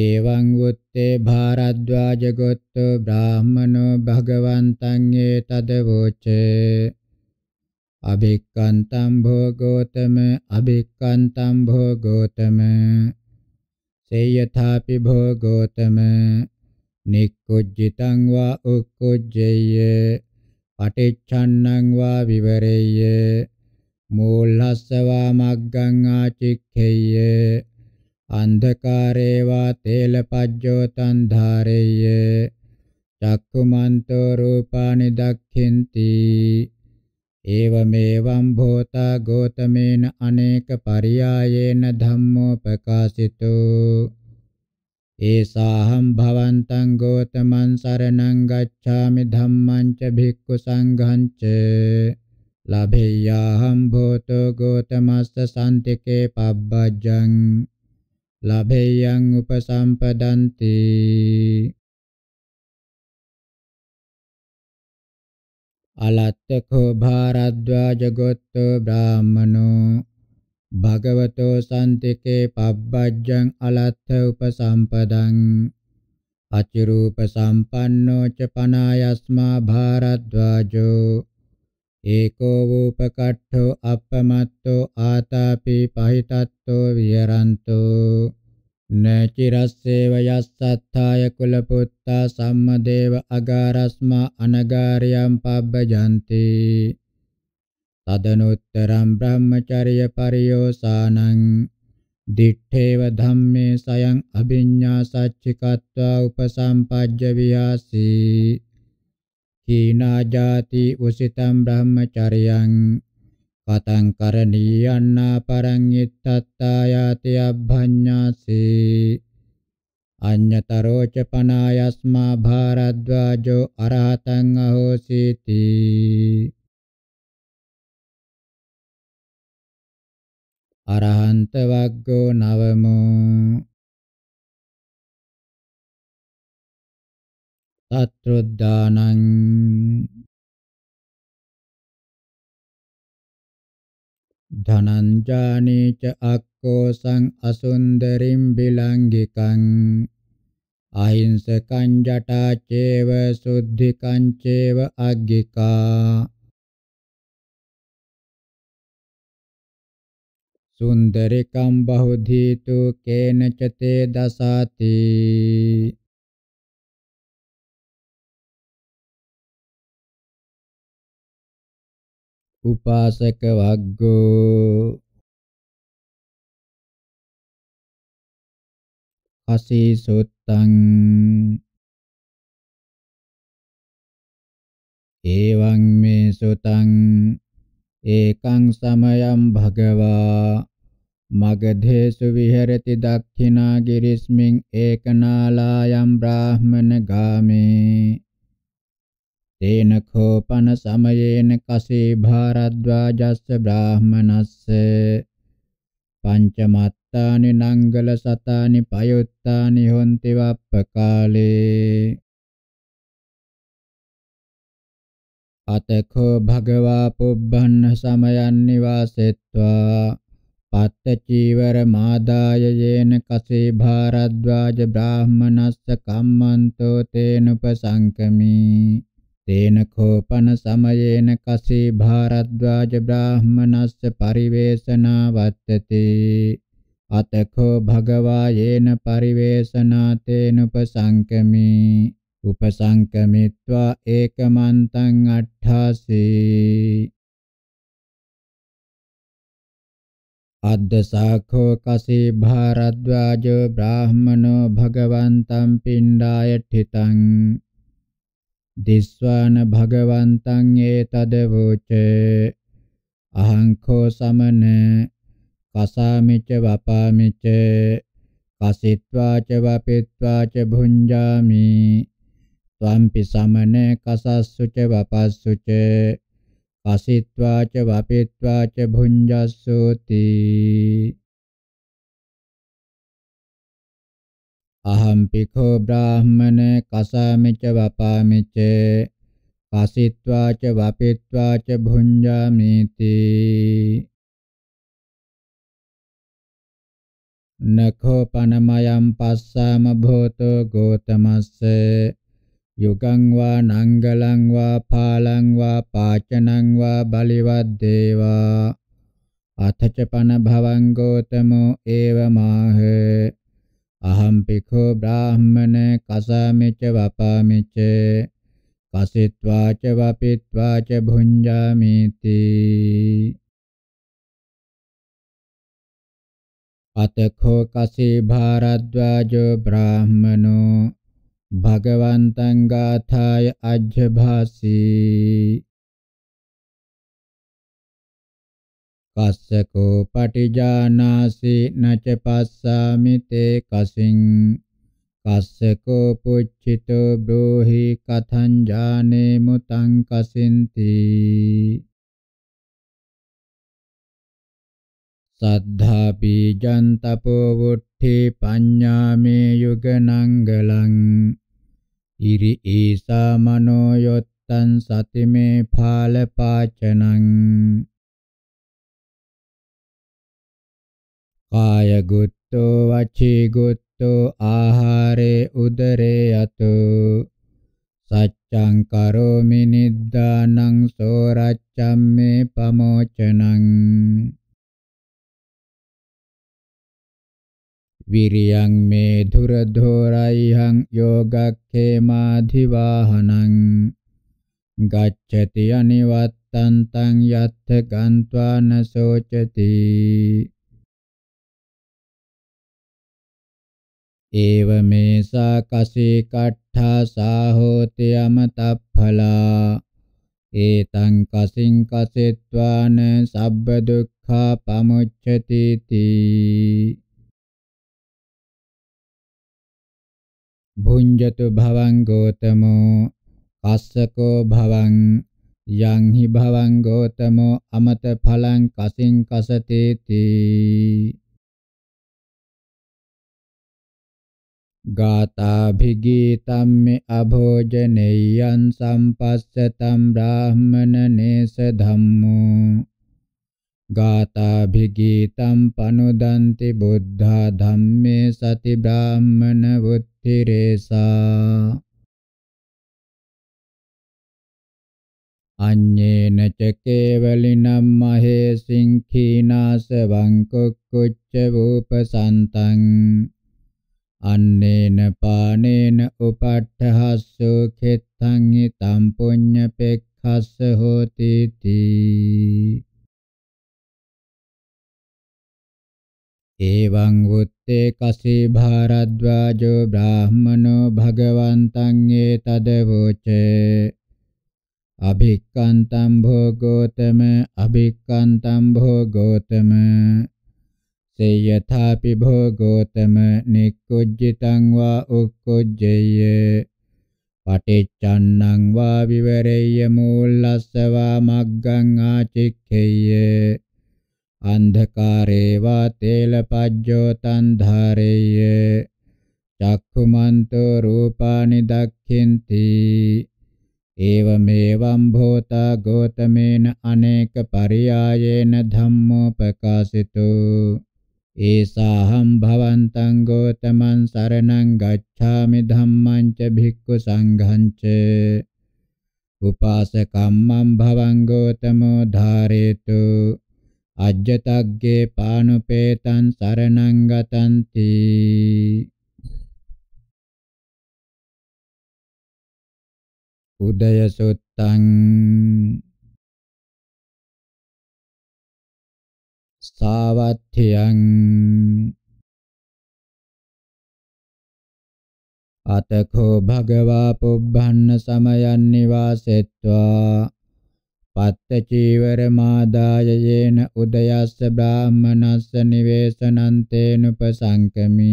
එවං උත්තේ භාරද්වාජ ගොත්තු බ්‍රාහමනෝ භගවන්තං ඒතදවෝචේ අබික්කන්තං භෝගෝතම අබික්කන්තං භෝගෝතම සේයථාපි භෝගෝතම නික්කුජ්ජිතං වා උක්කුජ්ජේය පටිච්ඡන්නං වා විවරේය මූලස්සවා මග්ගං ආචික්ඛේය අන්ධකාරේ වා තේලපජ්ජෝතං ධාරේය චක්කුමන්තෝ රූපානි දක්ඛින්ති एवमेवं भूता गौतमेन अनेक पर्यायेन धम्मोपकाशितो एषाहं भवन्तं गौतमं शरणं गच्छामि धम्मं च भिक्खुसङ्घं च लभेय्याहं भूतो गौतमस्य शान्तिके पब्बजं लभेयम् उपसम्पदन्ति අලත්තකෝ භාරද්වාජ ගොත්තෝ බ්‍රාහමනෝ භගවතෝ සම්තිකේ පබ්බජ්ජං අලත්ත උපසම්පදං අචිරූප සම්පන්නෝ ච පනායස්මා භාරද්වාජෝ ඒකෝ වූපකට්ඨෝ අපමත්තෝ ආතාපි පහිතත්තෝ විහරන්තෝ නචිරස්සේව යස්සත්තාය කුලපුත්තා සම්මදේව අගාරස්මා අනගාරියම් පබ්බජන්ති තදනුත්තරම් බ්‍රහ්මචර්ය පරියෝසානං දිත්තේව ධම්මේ සයං අභිඤ්ඤා සච්චිකत्वा උපසම්පජ්ජ වියාසී කීනා ජාති උසිතම් බ්‍රහ්මචර්යං පතං කරණීයන්නා පරං ඉත්තත්තායාති අබ්භඤ්ඤාසී අඤ්ඤතරෝ ච පනායස්මා භාරද්වාජෝ අරහතං අහෝසීති අරහන්ත වග්ගෝ නවමෝ තත්රුද්ධානං ධනංජානේච අක්කෝසං අසුන්දරිම් බිලංගිකං අහිංසකං ජටාචේව සුද්ධිකං චේව අග්ගිකා සුන්දරිකම් බහුධීතු කේනච තේ දසාති උපාසක වග්ගෝ අසීසුත්තං එවං මේ සුතං ඒකං සමයං භගවා මගධේසු විහෙරති දක්ඛිනා ගිරිස්මින් ඒකනාලායම් බ්‍රාහ්මන ගාමේ තේන කෝපන සමයේන කසේ භාරද්වාජස්ස බ්‍රාහමනස්ස පංචමත්තානි නංගල සතානි පයුත්තානි හොන්ති වප්පකාලේ අතකෝ භගවා පුබ්බන්න සමයන් නිවාසෙත්වා පත්ත චීවර මාදාය යේන කසේ භාරද්වාජ බ්‍රාහමනස්ස කම්මන්තෝ තේනුපසංකමී තේන කෝපන සමයේන කසේ භාරද්වාජ බ්‍රාහමනස්ස පරිවේසනා වත්තති අතකෝ භගවා යේන පරිවේසනා තේන උපසංකමි උපසංකමිත්වා ඒකමන්තං අට්ඨාසී අද්දසාඛෝ කසේ භාරද්වාජ බ්‍රාහමනෝ භගවන්තං පිණ්ඩාය ඨිතං දිස්වාන භගවන්තං ඒතද වූච අහංකෝ සමන කසාමිච වපාමිච කසිත්වාච වපිත්වාච භුඤ්ජාමි ත්වම්පි සමන කසස්සුච වපස්සුච කසිත්වාච වපිත්වාච භුඤ්ජස්සෝති අහම් පිඛෝ බ්‍රාහමන කසාමිච වපාමිච පසිත්වාච වපිත්වාච භුඤ්ජාමීති නඛෝ පනමයම් පස්සාම භෝතෝ ගෝතමස්ස යුගං වා නංගලං වා පාලං වා පාචනං වා බලිවද්දේවා අතච පන භවං ගෝතමෝ ඒවමාහ අහම් පිඛෝ බ්‍රාහ්මන කසාමිච්ච වපාමිච්ච කසිත්වා ච වපිත්වා ච භුඤ්ජාමිති අතඛෝ කසී භාරද්වාජෝ බ්‍රාහ්මනෝ භගවන්තං ගාථාය අජ්ජභාසී පස්සකෝ පටිජානාසි නච පස්සාමිතේ කසින් පස්සකෝ පුච්චිතෝ බ්‍රෝහි කතං ජානේ මුතං කසින්ති සද්ධා බීජං තපෝ වුට්ඨි පඤ්ඤාමේ යුගනංගලං ඉරි ඊසා මනෝ යොත්තං සතිමේ ඵාල පාචනං කාය ගුත්තෝ වචී ගුත්තෝ ආහාරේ උදරේ යතු සච්ඡං කරෝමි නිද්දානං සෝරච්ඡම්මේ පමෝචනං විරියං මේ ධුර ධෝරයිහං යෝගක්ඛේමාධිවාහනං ගච්ඡති අනිවත්තන්තං යත්ථ ගන්්වාන සෝචති ඒව මේසා කසේ කට්ඨා සාහෝති අමතප්ඵලා ඒතං කසින් කසෙත්වාන සබ්බ දුක්ඛා පමුච්ඡති තී භුඤ්ජතු භවං ගෝතමෝ කස්සකෝ භවං යං හි භවං ගෝතමෝ අමත ඵලං කසින් කසතේති ගාතාභිගීතම් මෙ අභෝජනෙයන් සම්පස්සතම් බ්‍රාහ්මණනේස ධම්මෝ ගාතාභිගීතම් පනුදන්ති බුද්ධා ධම්මේ සති බ්‍රාහ්මණ වුත්තිරේසා අඤ්ඤේන ච කේවලිනම් මහේසින් කීනාසවං කුක්කුච්ච වූපසන්තං අන්නේන පානේන උපට්ඨහස්සෝ කෙත්තං ඊතම් පුඤ්ඤ පෙක්ඛස්ස හෝති තී එවං උත්තේ කසී භාරද්වාජෝ බ්‍රාහමනෝ භගවන්තං ඒතදවෝචේ අභික්කන්තම් භෝගෝතම අභික්කන්තම් භෝගෝතම සේයථාපි භෝගෝතම නික්කුජ්ජිතං වා උක්කුජ්ජේය පටිච්චන්නං වා විවරේය මූලස්ස වා මග්ගං ආචික්ඛේය අන්ධකාරේ වා තේලපජ්ජෝ තන් ධාරේය චක්ඛුමන්තෝ රූපානි දක්ඛින්ති ඒවමේවම් භෝතා ගෝතමේන අනේක පරියායේන ධම්මෝ ප්‍රකාශිතෝ ඒසාහම් භවන්තං ගෝතමං සරණං ගච්ඡාමි ධම්මං ච භික්ඛු සංඝං ච උපාසකම්මං භවං ගෝතමෝ ධාරේතු අජ්ජතග්ගේ පානුපේතං සරණං ගතන්ති උදයසුත්තං සාවත්්‍යයන් අතකෝ භගවා පුබ්බන්න සමයන් නිවාසෙත්වා පත්ත චීවර මාදාය යේන උදයස්ස බ්‍රාහ්මනස්ස නිවේසනන්තේන උපසංකමි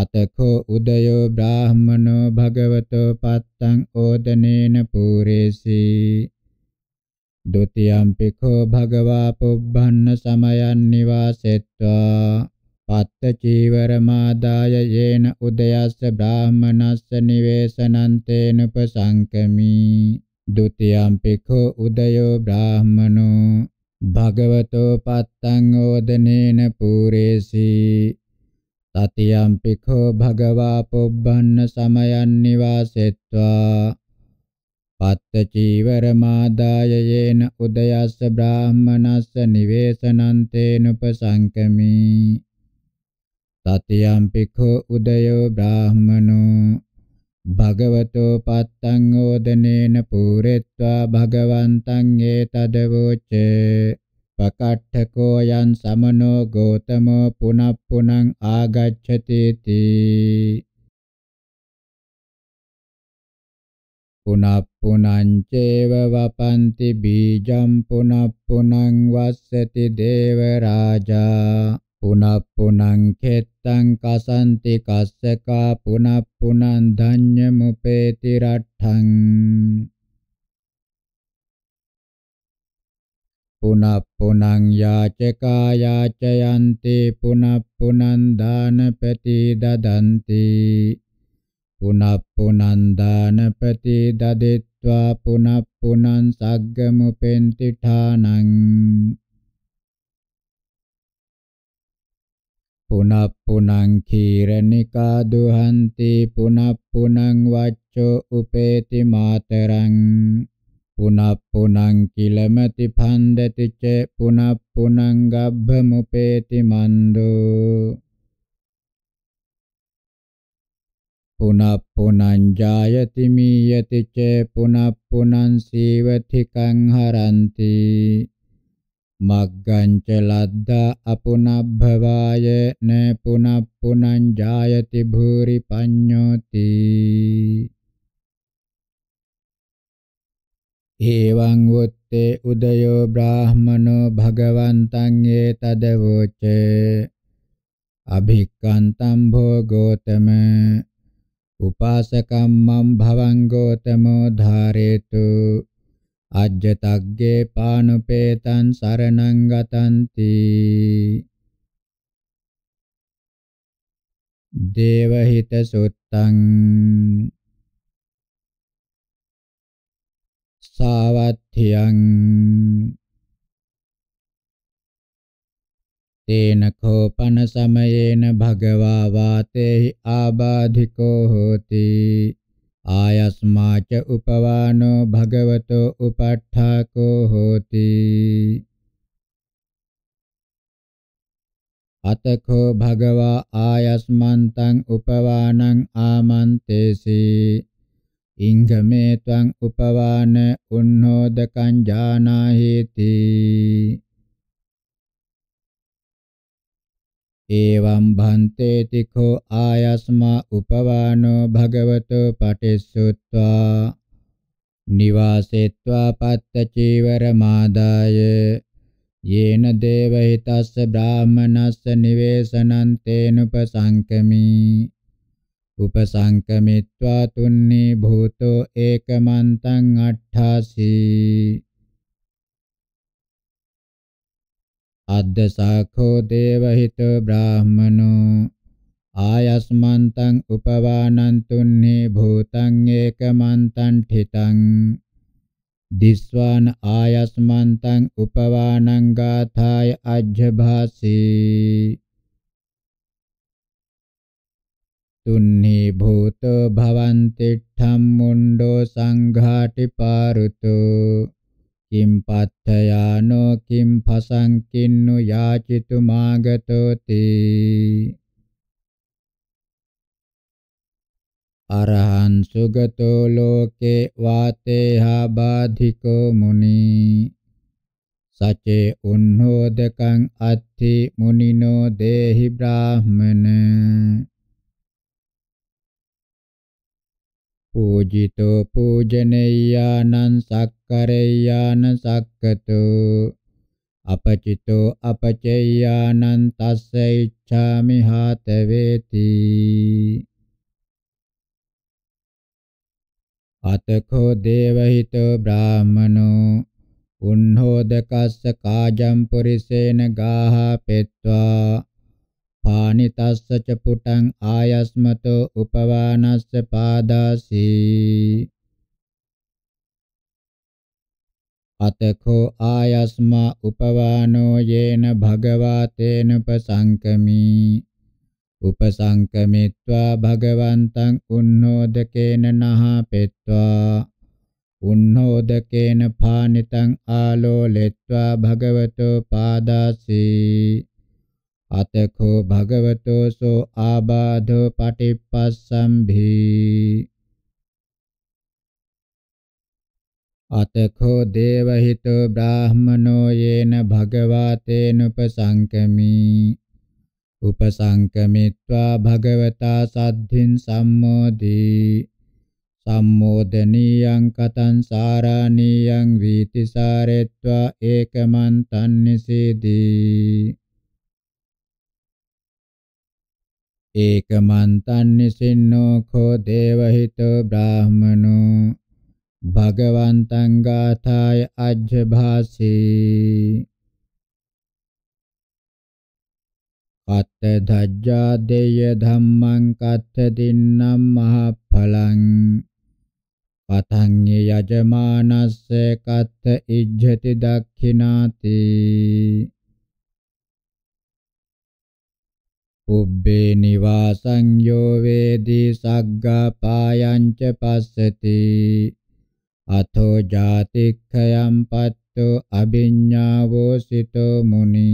අතකෝ උදයෝ බ්‍රාහ්මනෝ භගවතෝ පත්තං ඕදනේන පූරේසී ဒုတိယံပိ khෝ භග ဝါ පුබ්බන්න සමයන් නිවාසෙත්වා පත්ත චීවරමාදාය යේන උදයස්ස බ්‍රාහමනස්ස නිවේසනන්තේන උපසංකමි ဒုတိယံပိ khෝ ဥဒယော බ්‍රාහමනෝ භගවතෝ පත්තං ඕදනේන පුරේසි තතියම් ပိ khෝ භග ဝါ පුබ්බන්න සමයන් නිවාසෙත්වා පත්තචීවරමාදාය යේන උදයස්ස බ්‍රාහ්මනස්ස නිවේසනන්තේනුපසංකමි තතියම් පිඛෝ උදයෝ බ්‍රාහ්මනෝ භගවතෝ පත්තං ඕදනේන පූරෙත්වා භගවන්තං ඒතදවෝච පකට්ඨකෝ යං සමනෝ ගෝතමෝ පුනප්පුනං ආගච්ඡති තී පුනප්පුනංචේව වපන්ති බීජම් පුනප්පුනං වස්සති දේවරාජා පුනප්පුනං කෙත්තං කසන්ති කස්සකා පුනප්පුනං ධඤ්ඤමුපේති රට්ඨං පුනප්පුනං යාචකා යාචයන්ති පුනප්පුනං දානපති දදන්ති පුනප්පුනන්දානපති දදෙත්වා පුනප්පුනං සග්ගමුපෙන්ති ඨානං පුනප්පුනං කීරනිකා දුහන්ති පුනප්පුනං වච්චෝ උපේති මාතරං පුනප්පුනං කිලමති භන්දති ච පුනප්පුනං ගබ්බමුපේති මන්දෝ පුනප්පුනංජායති මීයති ච පුනප්පුනං සීවතිකං හරಂತಿ මග්ගං ච ලද්දා අපුනබ්භවාය න පුනප්පුනංජායති භූරි පඤ්ඤෝති ඒවං වොත්තේ උදයෝ බ්‍රාහමනෝ භගවන්තං ඒතදවෝච අභික්ඛන්තං භෝ ගෝතම උපාසකම්මම් භවංගෝතමෝ ධාරේතු අජ්ජතග්ගේ පානුපේතං සරණං ගතන්ති දේවහිත සුත්තං සාවත්ථියං තේන කෝපන සමයේන භගවා වාතේහි ආබාධිකෝ හෝති ආයස්මාච උපවානෝ භගවතෝ උපට්ඨාකෝ හෝති අතකෝ භගවා ආයස්මන්තං උපවානං ආමන්තේසී ඉංගමේ ත්වං උපවාන උන්නෝදකං ජානාහිති එවං භන්තේ තිඛෝ ආයස්මා උපවානෝ භගවතෝ පටිසුත්වා නිවාසෙත්වා පත්ත චීවර මාදාය යේන දේවහිතස්ස බ්‍රාහමනස්ස නිවේසනන්තේනුපසංකමි උපසංකමිත්වා තුන්නේ භූතෝ ඒකමන්තං අට්ඨාසී අද්ද සාඛෝ දේවහිතෝ බ්‍රාහමනෝ ආයස්මන්තං උපවානන්තුන්නේ භූතං ඒකමන්තං ඨිතං දිස්වාන ආයස්මන්තං උපවානං ගාථාය අජ්ජභාසී තුන්නේ භූතෝ භවන්තිට්ඨම් මුණ්ඩෝ සංඝාටි පාරුතෝ Kim pattayano kim phasankinnu yacitu magatoti Arahan sugato loke vateha badhiko muni Sace unnodakang atthi munino dehi brahmana Pujito pujaneyya nan sak කරයාන සක්කතු අපචිතෝ අපචේයානං තස්ස ඉච්ඡාමි හත වේති අතකෝ දේවහිතෝ බ්‍රාහමනෝ උන්හෝදකස්ස කාජම් පුරිසේන ගාහා පෙත්වා පානිතස්ස ච පුටං ආයස්මතෝ උපවානස්ස පාදාසී අතඛෝ ආයස්මා උපවානෝ යේන භගවතේන උපසංකමි උපසංකමිත්වා භගවන්තං උන්නෝදකේන නහපෙත්වා උන්නෝදකේන පානිතං ආලෝලෙත්වා භගවතෝ පාදාසී අතඛෝ භගවතෝ සෝ ආබාධෝ පටිප්පස්සම්භී අතඛෝ දේවහිතෝ බ්‍රාහමනෝ යේන භගවතේනුපසංකමි උපසංකමිත්වා භගවතා සද්ධින් සම්මෝදී සම්මෝදනීයං කතං සාරාණීයං වීතිසාරෙත්වා ඒකමන් තන්නිසීදී ඒකමන් තන්නිසින්නෝ කෝ දේවහිතෝ බ්‍රාහමනෝ භගවන්තං ගාථාය අජ්ජභාසී කත්ත ධජ්ජා දේය ධම්මං කත්ත දින්නම් මහඵලං පතං යජමානස්ස කත්ත ඉජ්ජති දක්ඛිනාති උබ්බේ නිවාසං යෝ වේදී සග්ගා පායං ච පස්සති අතෝ ජාතික්ඛයම් පත්තෝ අභිඤ්ඤාවෝ සිතෝ මුනි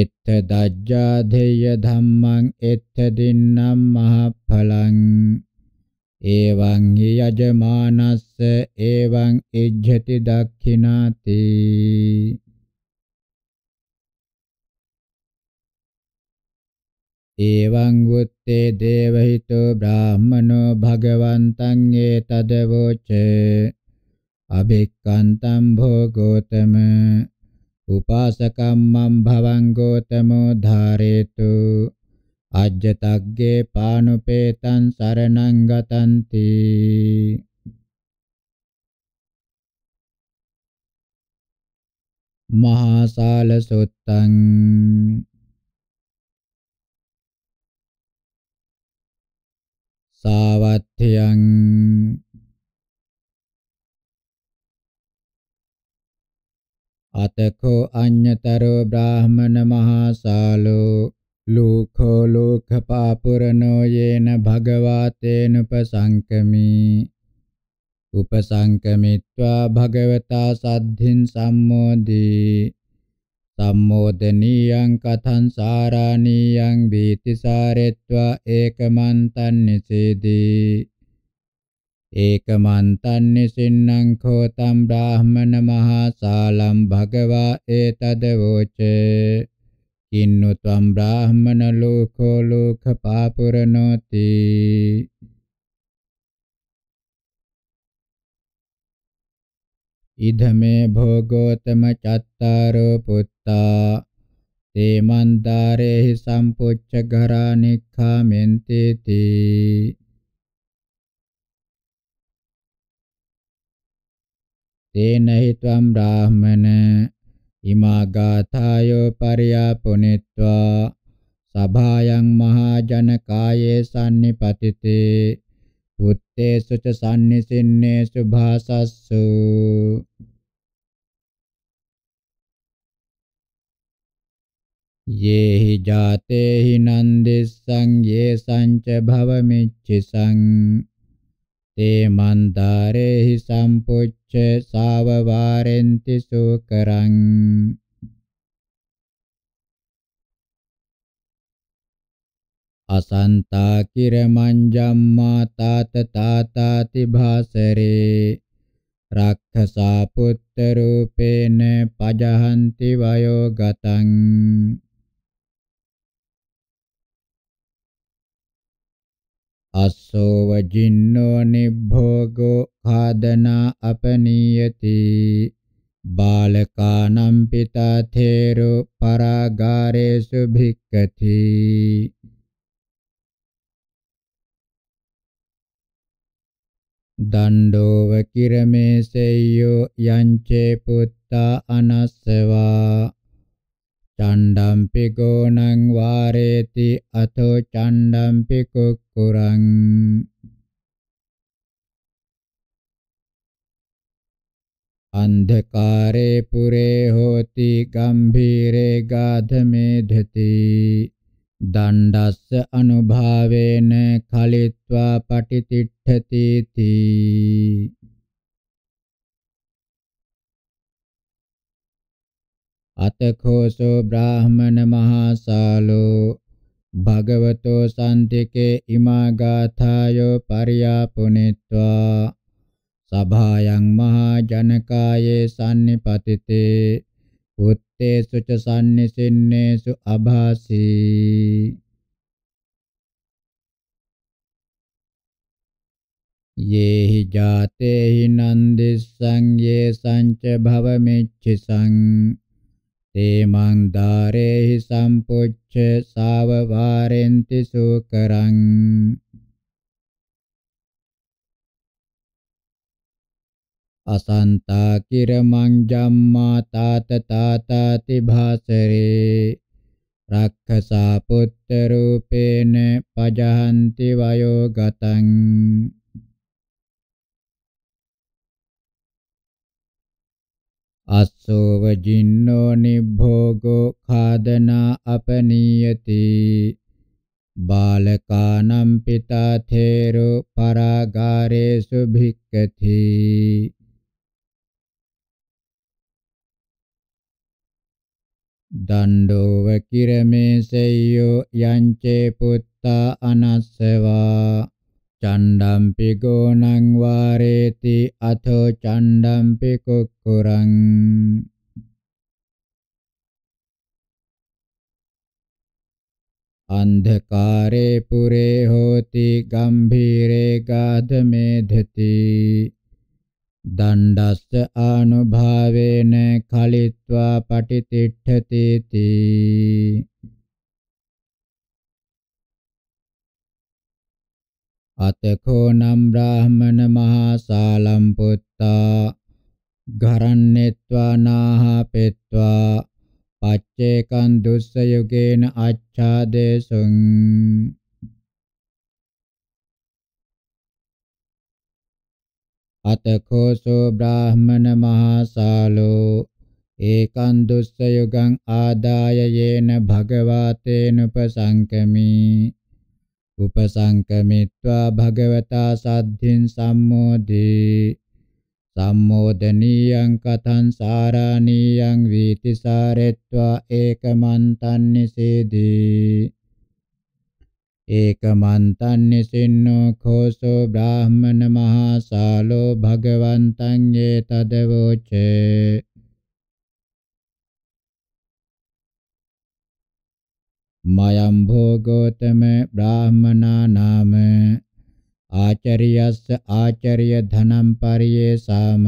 එත්ත දජ්ජාදේය ධම්මං එත්ත දින්නම් මහඵලං එවං යජමානස්ස එවං ඉජ්ජති දක්ඛිනාති එවං උත්තේ දේවහිතෝ බ්‍රාහමනෝ භගවන්තං ඒතදවෝච අබෙක්කන්තං භෝගෝතම උපාසකම්මං භවං ගෝතමෝ ධාරේතු අජ්ජතග්ගේ පානුපේතං සරණං ගතන්ති මහා සාල සොත්තං සාවත්ථයං අතකෝ අඤ්ඤතරෝ බ්‍රාහමන මහාසාලෝ ලෝකෝ ලෝකපාපුරනෝ යේන භගවාතේන උපසංකමි උපසංකමිත්වා භගවතා සද්ධින් සම්මෝදී සම්මෝදනීයං කතං සාරාණීයං බීතිසාරෙත්වා ඒකමන්තං නිසීදී ඒකමන්තං නිසින්නං කෝතම් බ්‍රාහමන මහා සාලම් භගවා ඒතද වෝචේ කින්නු ත්වම් බ්‍රාහමන ලෝකෝ ලෝක පාපුරනෝති ඉදමේ භෝගෝතම චත්තාරෝ පුත්තා තේ මන්දාරේහි සම්පුච්ච ඝරා නික්ඛාමෙන්ති තී තේනහි ත්වම් බ්‍රාහමන ඉමා ගාථායෝ පරියාපුනිත්වා සභායන් මහා ජනකායේ සම්නිපතිතේ උත්තේසු ච සම්නිසින්නේසු භාසස්සු යේහි ජාතේහි නන්දිස්සං යේ සංච භවමිච්ඡිසං තේ මන්දාරේහි සම්පුච්ඡ සාවවාරෙන්ති සුකරං අසන්තා කිරමංජම්මා තාත තාතාති භාසරේ රක්ඛසා පුත්ත රූපේන පජහන්ති වයෝ ගතං අස්සෝ වජින්නෝ නිභෝගෝ ආදනා අපනීයති බාලකානම් පිතා තේරෝ පරාගාරේසු භික්ඛති දණ්ඩෝව කිරමේසෙය්‍යෝ යංචේ පුත්තා අනස්සවා චණ්ඩම්පි ගෝණං වාරේති අතෝ චණ්ඩම්පි කුක්කුරං අන්ධකාරේ පුරේ හෝති ගම්භීරේ ගාධමේ ධති දණ්ඩස්ස අනුභාවේන කලිත්වා පටිතිට්ඨති තී අතඛෝසෝ බ්‍රාහමන මහාසාලෝ භගවතෝ සම්තිකේ ඉමා ගාථායෝ පරියාපුනිත්වා සභායන් මහා ජනකායේ සම්නිපතිතේ උත්තේසු ච සම්නිසින්නේසු අභාසී යේහි ජාතේහි නන්දිස්සං යේ සංච භවමිච්ඡිසං තේමං ධාරේහි සම්පොච්ච සාවවාරෙන්ති සුකරං අසන්තා කිරමං ජම්මා තාත තාතති භාසරේ රක්ඛසා පුත්ත රූපේන පජහන්ති වයෝ ගතං අස්සෝව ජින්නෝ නිභෝගෝ ඛාදනා අපනීයති බාලකානම් පිතා තේරෝ පරාගාරේසු භික්ඛති දණ්ඩෝව කිරමේසෙය්‍යෝ යංචේ පුත්තා අනස්සවා චණ්ඩම්පි ගෝණං වාරේති අතෝ චණ්ඩම්පි කුක්කුරං අන්ධකාරේ පුරේ හෝති ගම්භීරේ ගාධ මේධති දණ්ඩස්ස ආනුභාවේන කලිත්වා පටිතිට්ඨති අතකෝ නම් බ්‍රාහමන මහා සාලම් පුත්තා ගරන්නේත්වා නාහ පෙත්වා පච්චේකන් දුස්ස යුගේන අච්ඡාදේසං අතකෝසෝ බ්‍රාහ්මණ මහාසාලෝ ඒකං දුස්සයුගං ආදාය යේන භගවාතේන උපසංකමී උපසංකමිත්වා භගවතා සද්ධින් සම්මෝදී සම්මෝදනීයං කතං සාරාණීයං වීතිසාරෙත්වා ඒකමන්තන් නිසේදී ඒකමන්තඤ්ඤ සින්නෝ khෝසෝ බ්‍රාහ්මන මහාසාලෝ භගවන්තං යේ තදවෝචේ මයම් භෝගෝතම බ්‍රාහ්මනා නාම ආචරියස්ස ආචරිය ධනම් පරියේසාම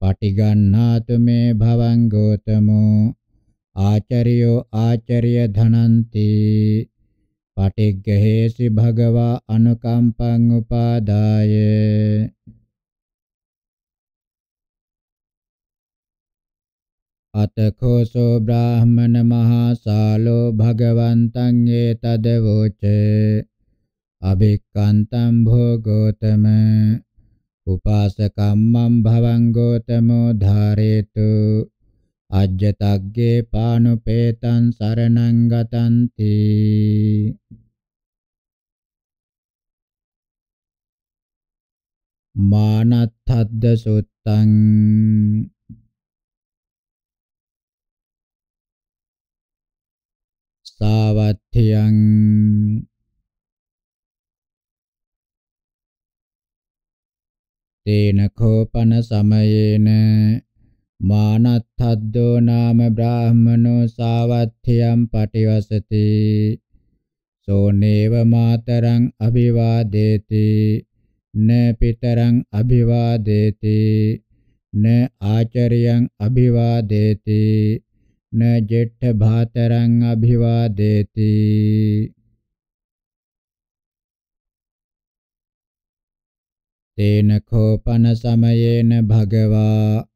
පටිගන්නාතු මේ භවං ගෝතමෝ ආචරියෝ ආචරිය ධනන්ති පටිග්ගහේසි භගවා අනුකම්පං උපාදාය අතකෝසෝ බ්‍රාහමන මහා සාලෝ භගවන්තං ඒතද වෝච අබික්කන්තං භෝගෝතම උපාසකම්මං භවං ගෝතමෝ ධාරේතු අජ්ජතග්ගේ පානුපේතං සරණං ගතන්ති මානත්ථද්ද සුත්තං සාවත්ථියං තේන කෝපන සමයේන මානත්ථද්දෝ නාම බ්‍රාහමනෝ සාවත්ථියම් පටිවසති සෝ නේව මාතරං අභිවාදේති න පිතරං අභිවාදේති න ආචරියං අභිවාදේති න ජෙට්ඨ භාතරං අභිවාදේති තේන කෝපන සමයේන භගවා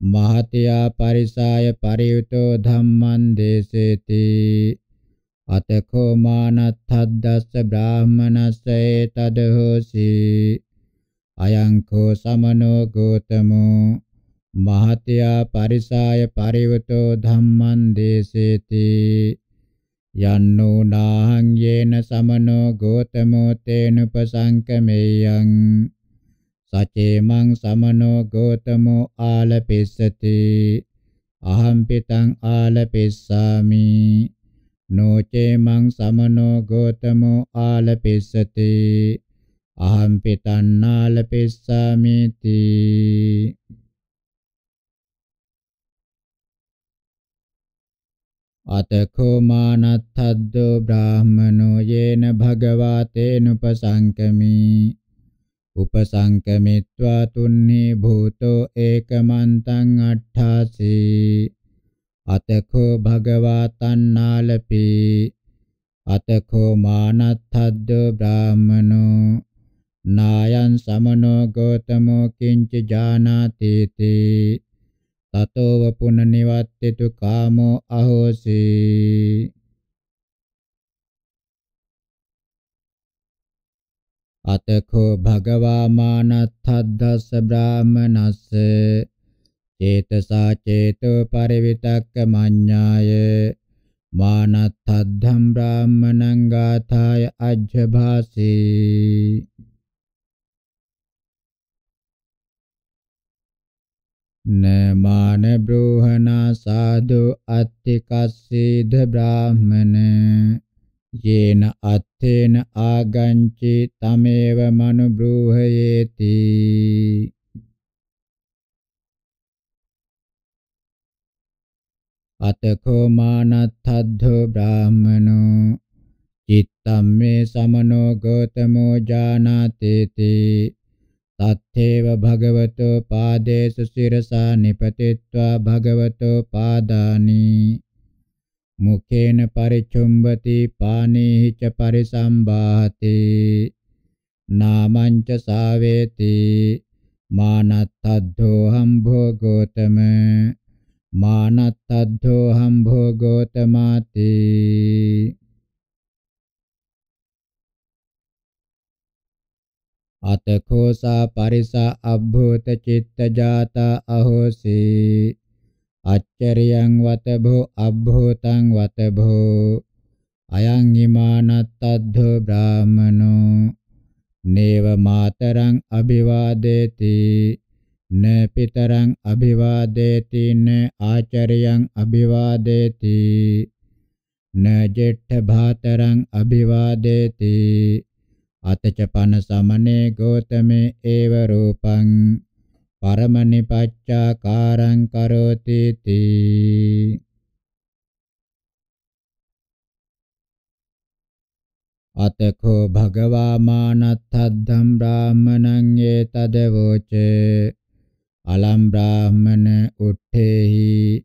මහතයා පරිසාය පරියුතෝ ධම්මං දේසේති අතකෝ මානත්තද්දස්ස බ්‍රාහමනස්ස ඒතද හෝසි අයං කෝ සමනෝ ගෝතමෝ මහතයා පරිසාය පරියුතෝ ධම්මං දේසේති යන්නෝ නාහං යේන සමනෝ ගෝතමෝ තේනුපසංකමෙයං සචේමං සමනෝ ගෝතමෝ ආලපිස්සති අහම් පිටං ආලපිස්සාමි නොචේමං සමනෝ ගෝතමෝ ආලපිස්සති අහම් පිටං නාලපිස්සාමි තී අතකෝ මානත්තද්දෝ බ්‍රාහමනෝ යේන භගවා තේනුපසංකමී උපසංකමිත්වා තුන්නී භූතෝ ඒකමන්තං අට්ඨාසී අතකෝ භගවා තණ්හාලපි අතකෝ මානත්තද්දෝ බ්‍රාහමනෝ නායන් සමනෝ ගෝතමෝ කිංච ජානාති තේ තතෝ වපුන නිවත්තිතු කාමෝ අහෝසී අතකෝ භගවා මානත්ථද්දස්ස බ්‍රාහමනස්ස චේතසා චේතෝ පරිවිතක්ක මඤ්ඤාය මානත්ථද්දම් බ්‍රාහමණං ගාථාය අජ්ජභාසී නමාන බ්‍රෝහනා සාදු අත්තිකස්සීද බ්‍රාහමනේ යේන අත්තේන ආගංචි තමේව මනුබ්‍රූහයේති අතකෝ මානත්තද්ධෝ බ්‍රාහමනෝ චිත්තම් මේ සමනෝ ගෝතමෝ ජානාතේති තත්තේව භගවතෝ පාදේසු සිරසා නිපතිත්වා භගවතෝ පාදානී මුඛේන පරිච්ඡුම්බති පානේහි ච පරිසම්බාති නාමං ච සාවේති මානත්තද්ධෝහම් භෝගෝතම මානත්තද්ධෝහම් භෝගෝතමාති අතකෝසා පරිසා අබ්භූත චිත්ත ජාතා අහෝසී අච්චරියං වතබෝ අබ්බෝතං වතබෝ අයං හිමානත්තද්ධෝ බ්‍රාහමනෝ නේව මාතරං අභිවාදේති න පිතරං අභිවාදේති න ආචරියං අභිවාදේති න ජෙට්ඨ භාතරං අභිවාදේති අතච පන සමනේ ගෝතමේ ඒව රූපං පරමනි පච්චාකාරං කරෝති තී අතකෝ භගවා මානත්තද්ධම් බ්‍රාහමණං ඒතදවෝචේ අලම් බ්‍රාහමන උට්ඨේහි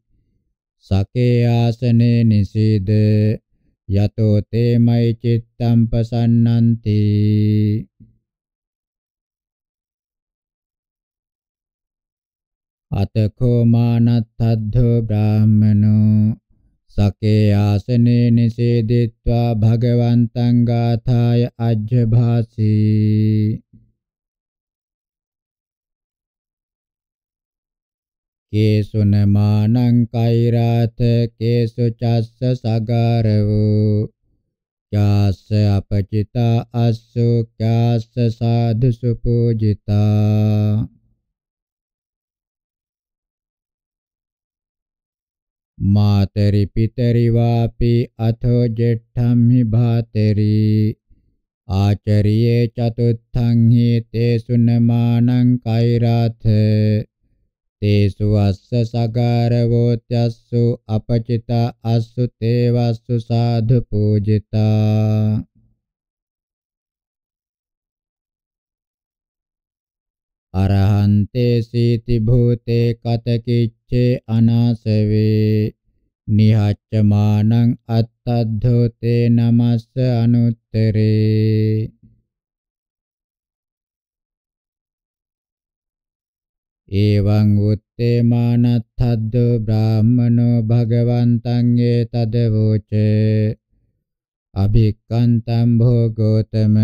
සකේ ආසනේ නිසීද යතෝ තේමයි චිත්තම් පසන්නන්ති අතකෝ මානත්තද්ධෝ බ්‍රාහ්මනෝ සකේ ආසනේ නිසේදිත්වා භගවන්තං ගාථාය අජ්ජභාසී කේසුන මානං කෛරාත කේසු චස්ස සගාරවෝ ක්‍යාස්ස අපචිතා අස්සෝ ක්‍යාස්ස සාදු සුපූජිතා මාතරි පිතරි වාපි අතෝ ජෙට්ඨම්හි භාතරි ආචරියේ චතුත්ථං හි තේසුන මානං කෛරාථ තේසු අස්ස සගාරවෝ තස්සු අපචිතා අස්සු තේවස්සු සාධු පූජිතා අරහන්තේ සීති භූතේ කත කිච්චේ අනාසවේ නිහච්චමානං අත්තද්ධෝතේ නමස්ස අනුත්තරේ එවං උත්තේ මානත්තද්දෝ බ්‍රාහමනෝ භගවන්තං ඒතදවෝච අභික්කන්තං භෝගෝතම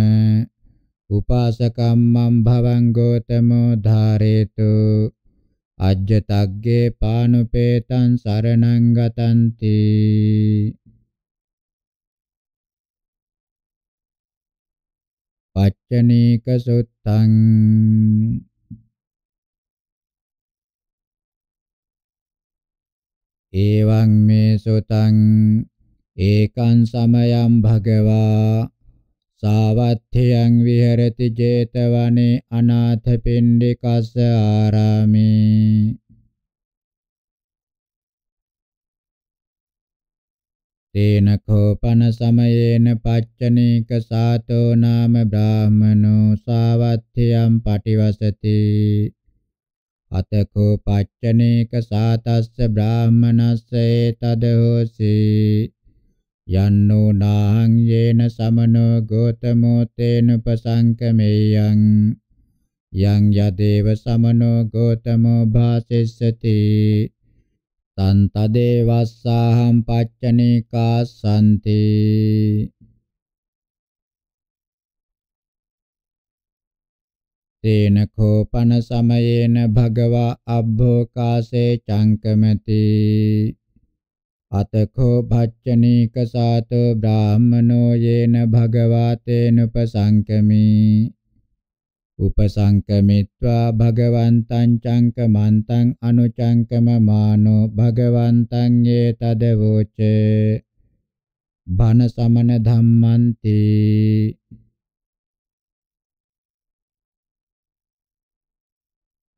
උපාසකම්මං භවං ගෝතමෝ ධාරේතු අජ්ජතග්ගේ පානුපේතං සරණං ගතන්ති පච්චනීක සුත්තං එවං මේ සුතං ඒකං සමයං භගවා සාවත්ථයන් විහෙරති 제තවනේ අනාථපිණ්ඩිකස්ස ආරාමේ තේන කෝපන සමයේන පච්චනේක සාතෝ නාම බ්‍රාහමනෝ සාවත්ථයන් පටිවසති අතකෝ පච්චනේක සාතස්ස බ්‍රාහමනස්සේ තදෝසී යන්නෝ නාහං යේන සමනෝ ගෝතමෝ තේනුපසංකමේයං යං යදේව සමනෝ ගෝතමෝ භාසෙස්සති තං තදේවස්සාහං පච්චනේකා සම්ති තේන කෝපන සමයේන භගවා අබ්බෝකාසේ චංකමති අතකෝ භච්චනීක සාතෝ බ්‍රාහමනෝ යේන භගවතේන උපසංකමි උපසංකමිත්වා භගවන්තං චංකමන්තං අනුචංකම මානෝ භගවන්තං යේ තදවෝච භන සමන ධම්මන්ති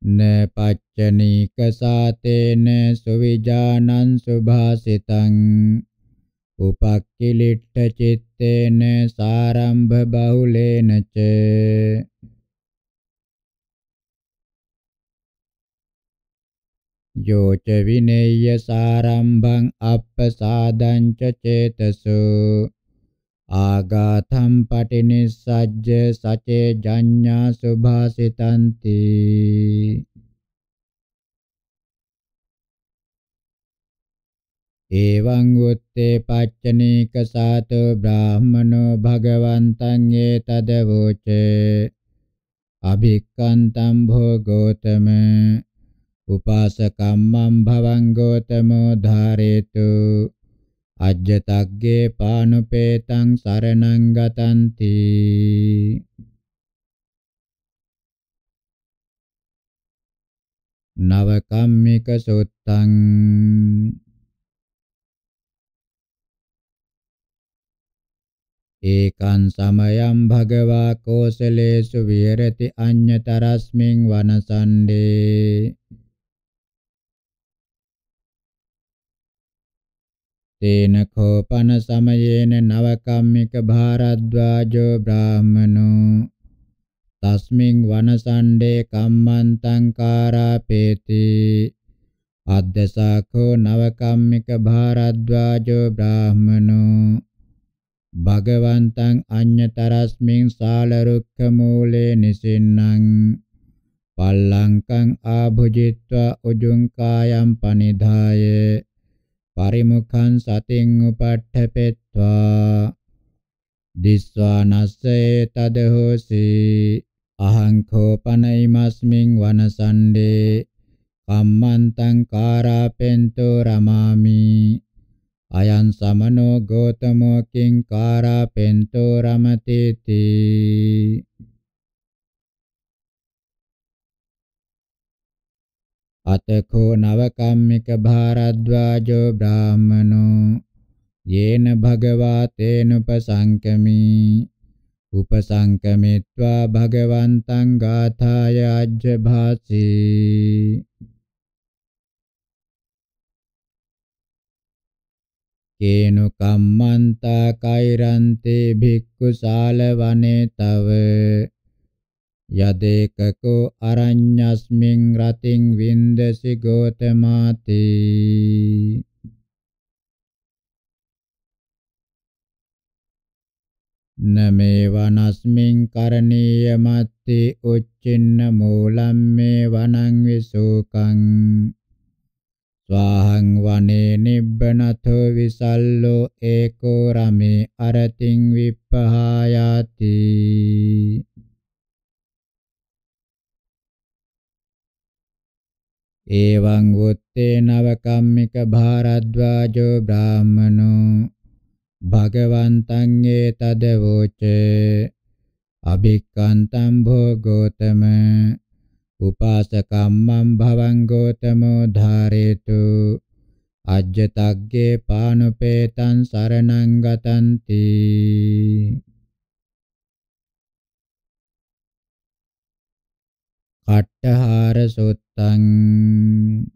න පච්චනීක සාතේන සුවිජානං සුභාසිතං උපක්ඛිලිට්ඨ චිත්තේන සාරම්භ බහුලේන ච යෝච විනේය සාරම්භං අප්පසාදං ච චේතසෝ ආගාතම් පටිනිස්සජ්ජ සචේ ජඤ්ඤා සුභාසිතಂತಿ එවං උත්තේ පච්චනීක සාතෝ බ්‍රාහමනෝ භගවන්තං ඒතදවෝච අභික්කන්තම් භෝගෝතම උපාසකම්මං භවං ගෝතමෝ ධාරේතු අජ්ජතග්ගේ පානුපේතං සරණං ගතන්ති නවකම්මික සුත්තං ඒකං සමයං භගවා කෝසලේසු විහෙරති අඤ්‍යතරස්මින් වනසණ්ඩේ තේන කෝපන සමයේන නවකම්මික භාරද්වාජෝ බ්‍රාහමනෝ තස්මින් වනසණ්ඩේ කම්මන්තං කාරාපේති අද්දසාඛෝ නවකම්මික භාරද්වාජෝ බ්‍රාහමනෝ භගවන්තං අඤ්‍යතරස්මින් සාලරුක්ඛ මූලේ නිසින්නම් පල්ලංකං ආභුජිත්වා උජුං කායම් පනිදායේ පරිමුඛං සතින් උපට්ඨපෙත්වා දිස්වානස්සේ තදහෝසි අහං කෝපනයිමස්මින් වනසණ්ඩේ කම්මන්තං කාරාපෙන්තෝ රමාමි අයං සමනෝ ගෝතමෝ කිං කාරාපෙන්තෝ රමතේති අතකෝ නවකම්මික භාරද්වාජෝ බ්‍රාහමනෝ යේන භගවා තේනුපසංකමී උපසංකමිත්වා භගවන්තං ගාථාය අජ්ජභාසී කේනු කම්මන්තා කෛරන්තේ භික්ඛු සාලවනේ තව යදේකකෝ අරඤ්ඤස්මින් රතින් වින්දසි ගෝතමාති නමේ වනස්මින් කරණීය මත්ති උච්චින්න මූලම් මේ වනං විසෝකං ස්වාහං වනේ නිබ්බනතෝ විසල්ලෝ ඒකෝ රමේ අරතින් විප්පහායාති එවං උත්තේ නවකම්මික භාරද්වාජෝ බ්‍රාහමනෝ භගවන්තං ඒතද වෝච අභික්කන්තං භෝගෝතම උපාසකම්මං භවං ගෝතමෝ ධාරේතු අජ්ජතග්ගේ පානුපේතං සරණං ගතන්ති කට්ඨහාර සොත් Dann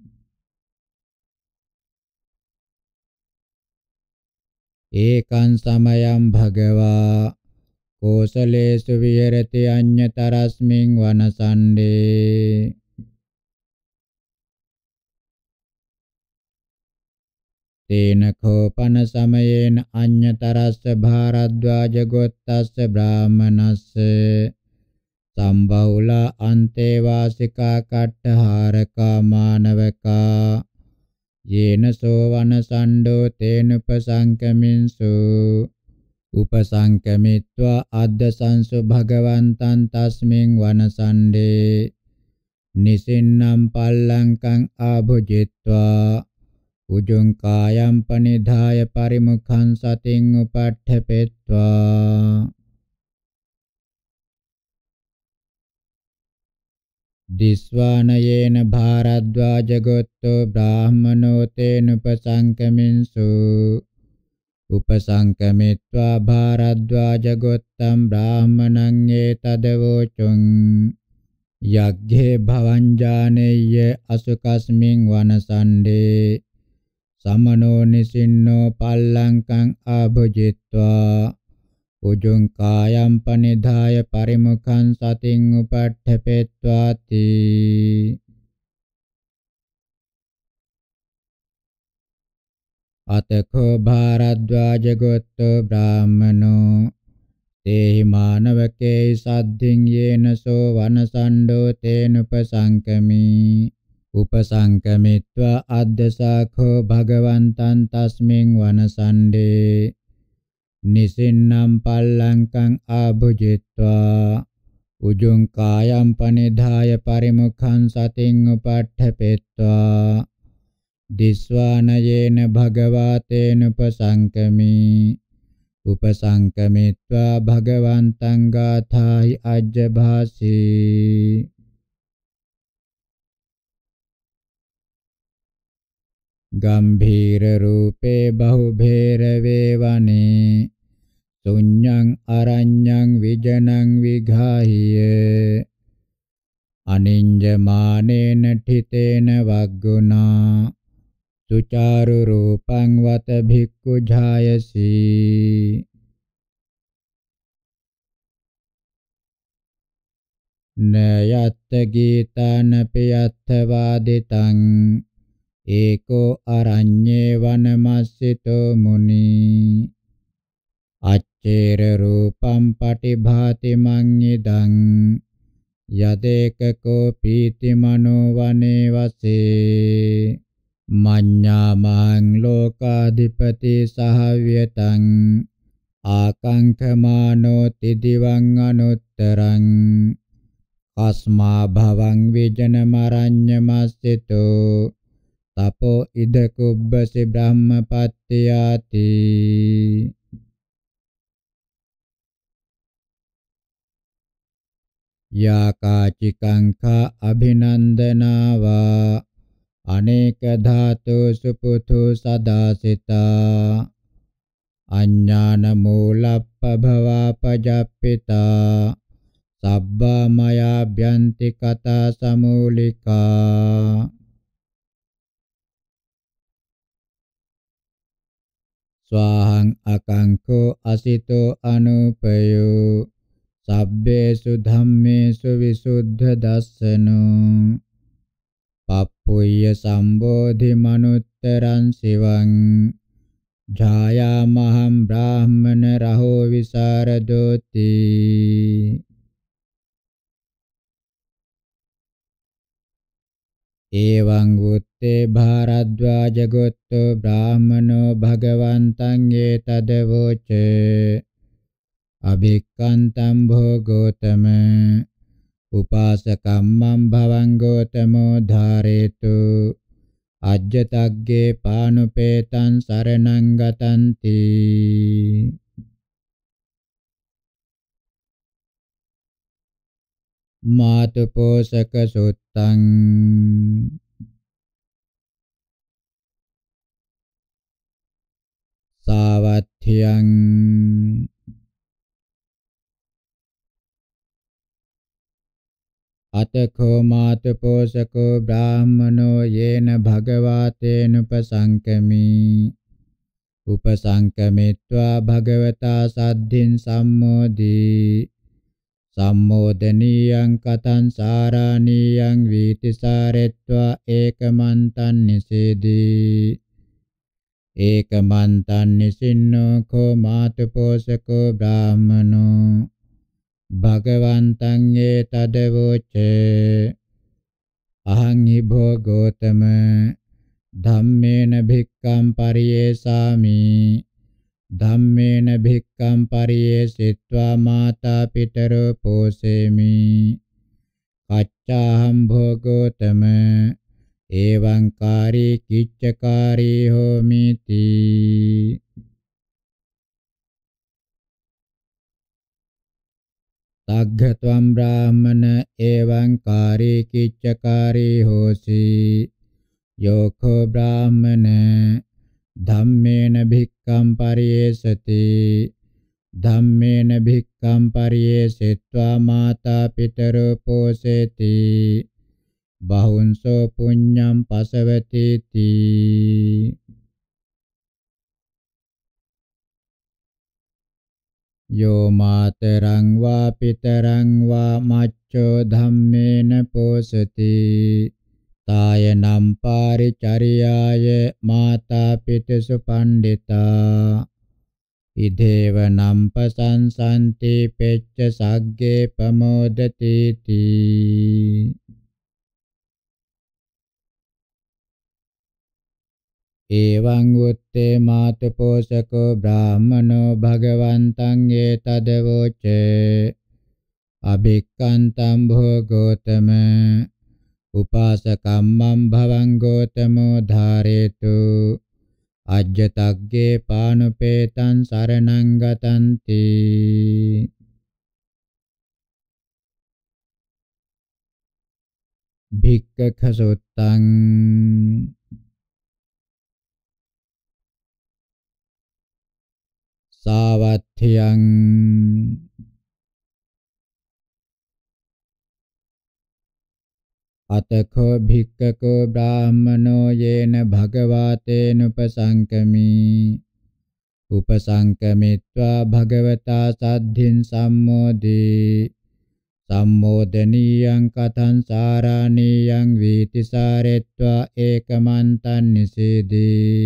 ඒකං සමයං භගවා කෝසලේසු විහෙරති අඤ්‍යතරස්මින් වනසණ්ඩේ තේන කෝපන සමයේන අඤ්‍යතරස්ස භාරද්වාජ ගොත්තස්ස බ්‍රාහමනස්ස සම්බවුලා අන්තේවාසිකා කට්ඨහාරකා මානවකා යේන සෝවන සණ්ඩෝ තේනුපසංකමින්සු උපසංකමිත්වා අද්දසංසු භගවන්තං තස්මින් වනසණ්ඩේ නිසින්නම් පල්ලංකං ආභුජිත්වා උජුං කායම් පනිධාය පරිමුඛං සතින් උපට්ඨපෙත්වා දිස්වානයේන භාරද්වාජගොත්තෝ බ්‍රාහ්මනෝ තේනුපසංකමින්සු උපසංකමිත්වා භාරද්වාජගොත්තම් බ්‍රාහ්මණං ඒතදවෝචුං යග්ගේ භවංජානෙය්‍ය අසුකස්මින් වනසණ්ඩේ සමනෝ නිසින්නෝ පල්ලංකං ආභජිත්වා උජුං කායම් පනිදාය පරිමුඛං සතින් උපට්ඨපෙත්වාති අතකෝ භාරද්වාජ ගොත්තෝ බ්‍රාහමනෝ තේහි මානවකේ සද්ධින් යේනසෝ වනසණ්ඩෝ තේන උපසංකමි උපසංකමිත්වා අද්දසාඛෝ භගවන්තං තස්මින් වනසණ්ඩේ නිසින්නම් පල්ලංකං ආභුජිත්වා උජුං කායම් පනිධාය පරිමුඛං සතින් උපට්ඨපෙත්වා දිස්වානයේන භගවාතේන උපසංකමි උපසංකමිත්වා භගවන්තං ගාථායි අජ්ජභාසී ගම්භීර රූපේ බහුභේර වේවනේ සුඤ්ඤං අරඤ්ඤං විජනං විඝාහිය අනිඤ්ජමානේන ඨිතේන වග්ගුණා සුචාරු රූපං වත භික්ඛු ඡායසි නයත්ත ගීතාන පියත්ත වාදිතං ඒකෝ අරඤ්ඤේ වනමස්සිතෝ මුනි තේර රූපම් පටිභාති මං ඉදං යදේක කෝපීති මනෝ වනේ වසේ මඤ්ඤාමං ලෝකාධිපති සහව්‍යතං ආකංකමානෝ තිදිවං අනුත්තරං කස්මා භවං විජන මරඤ්ඤ මස්සිතෝ තපෝ ඉද කුබ්බසි බ්‍රහ්මපත්ත්‍යාති याकाचिकङ्खा अभिनन्दना वा अनेकधातु सुपुथु सदासिता अज्ञानमूलपभवापजपिता सब्बमयाभ्यन्ति कथा समूलिका स्वाहं अकङ्को असितो अनुपयो සබ්බේසු ධම්මේසු විසුද්ධ දස්සනෝ පප්පුය්‍ය සම්බෝධි මනුත්තරං සිවං ඡායාමහම් බ්‍රාහ්මන රහෝ විසරදෝති එවං උත්තේ භාරද්වාජ ගොත්තෝ බ්‍රාහමනෝ භගවන්තං ඒතදවෝචේ අභික්කන්තම් භෝගෝතම උපාසකම්මං භවං ගෝතමෝ ධාරේතු අජ්ජතග්ගේ පානුපේතං සරණං ගතන්ති මාතුපෝසක සුත්තං සාවත්ථියං අතකෝ මාතපෝසකෝ බ්‍රාහමනෝ යේන භගවාතේනුපසංකමි උපසංකමිත්වා භගවතා සද්ධින් සම්මෝදී සම්මෝදනීයං කතං සාරාණීයං වීතිසාරෙත්වා ඒකමන්තං නිසේදී ඒකමන්තං නිසින්නෝ කෝ මාතපෝසකෝ බ්‍රාහමනෝ භගවන්තං ඒ තදවෝචේ අහං හිභෝ ගෝතම ධම්මේන භික්ඛම් පරියේසාමි ධම්මේන භික්ඛම් පරියේසිत्वा මාතා පිතරෝ පෝසෙමි කච්චාහම් භෝගෝතම එවං කාරී කිච්චකාරී හෝමිති තග්ගත්වම් බ්‍රාහමන එවං කාරී කිච්චකාරී හෝසි යෝඛෝ බ්‍රාහමන ධම්මේන භික්ඛම් පරියේසති ධම්මේන භික්ඛම් පරියේසෙත්වා මාතා පිතරෝ පෝසෙති බහුන්සෝ පුඤ්ඤම් පසවති තී යෝ මාතරං වා පිතරං වා මච්ඡෝ ධම්මේන පෝසති තායනම් පාරිචර්යාය මාතා පිතසු පණ්ඩිතා ඉදේව නම්පසංසන්ති පෙච්ච සග්ගේ ප්‍රමෝදති තී එවං උත්තේ මාතපෝසකෝ බ්‍රාහමනෝ භගවන්තං ඒතදවෝච අබික්කන්තං භෝගෝතම උපාසකම්මං භවං ගෝතමෝ ධාරේතු අජ්ජතග්ගේ පානුපේතං සරණං ගතන්ති භික්ඛසොත්තං සාවත්්‍යයන් අතකෝ භික්කකෝ බ්‍රාහ්මනෝ යේන භගවාතේනුපසංකමී උපසංකමිත්වා භගවතා සද්ධින් සම්මෝදී සම්මෝදනීයං කතං සාරාණීයං වීතිසාරෙත්වා ඒකමන්තං නිසීදී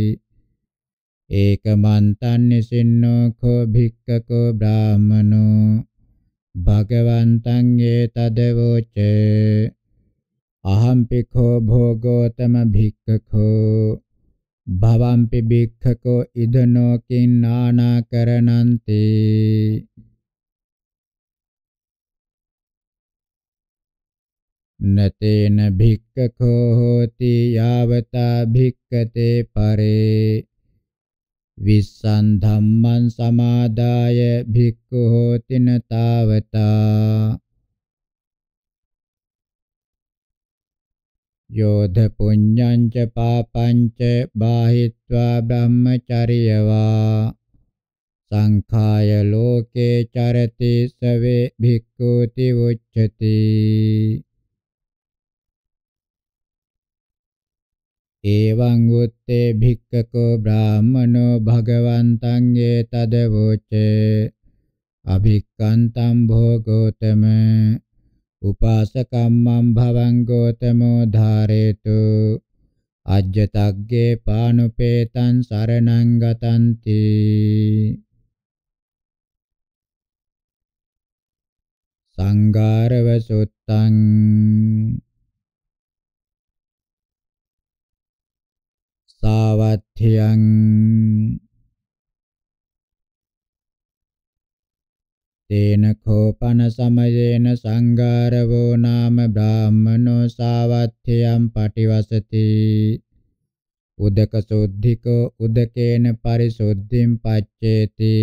ඒකමන්තන්නිසින්නෝ කෝ භික්ඛකෝ බ්‍රාහමනෝ භගවන්තං ඒතදවෝච අහම්පි කෝ භෝගෝතම භික්ඛකෝ භවම්පි භික්ඛකෝ ඉදනෝ කින්නානා කරණන්ති නතේන භික්ඛකෝ හෝති යාවතා භික්ඛතේ පරේ විස්සන් ධම්මං සමාදාය භික්ඛු හෝතින තාවතා යෝධ පුඤ්ඤං ච පාපං ච බාහිත්වා බ්‍රහ්මචර්යවා සංඛාය ලෝකේ චරති සවේ භික්ඛුති උච්චති එවං උත්තේ භික්ඛකෝ බ්‍රාහමනෝ භගවන්තං ඒතදවෝච අභික්ඛන්තං භෝගෝතම උපාසකම්මං භවං ගෝතමෝ ධාරේතු අජ්ජතග්ගේ පානුපේතං සරණං ගතන්ති සංගාරව සුත්තං සාවත්්‍යං තේන කෝපන සමයේන සංගාරවෝ නාම බ්‍රාහ්මනෝ සාවත්්‍යං පටිවසති උදක සුද්ධිකෝ උදකේන පරිසුද්ධිම් පච්චේති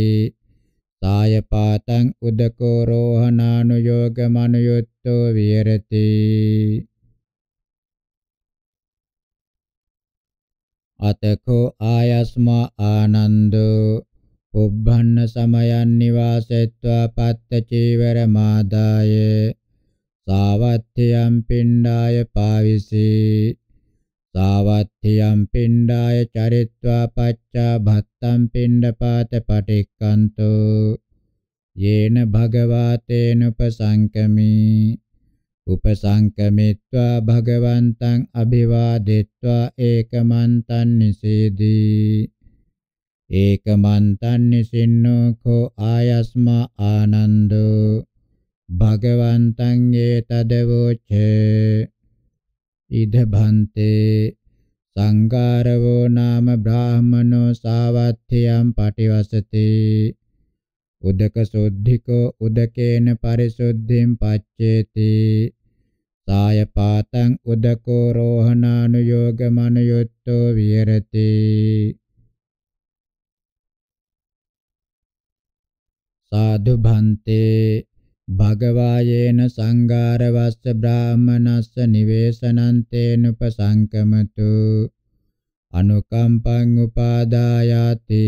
සාය පාතං උදකෝ රෝහණානුയോഗ මනුයුත්තෝ විහෙරති අතකෝ ආයස්මා ආනන්දෝ පුබ්බන්න සමයන් නිවාසෙත්වා පත්ත චීවර මාදාය සාවත්ථියම් පිණ්ඩාය පාවිසී සාවත්ථියම් පිණ්ඩාය චරිත්වා පච්චා භත්තම් පිණ්ඩපාත පටික්කන්තෝ යේන භගවා තේනුපසංකමී උපසංකමිත්වා භගවන්තං අභිවාදෙත්වා ඒකමන්තං නිසීදී ඒකමන්තං නිසින්නෝ කෝ ආයස්මා ආනන්දෝ භගවන්තං ඒතදවෝච ඉදභන්තේ සංකාරවෝ නාම බ්‍රාහමනෝ සාවත්ථයම් පටිවසති උදක සුද්ධිකෝ උදකේන පරිසුද්ධිම් පච්චේති සාය පාතං උදකෝ රෝහණානුയോഗ මනයොත්තෝ විහෙරති සාදු භන්තේ භගවායේන සංඝාරවස්ස බ්‍රාහමනස්ස නිවේසනන්තේන උපසංකමතු අනුකම්පං උපාදායාති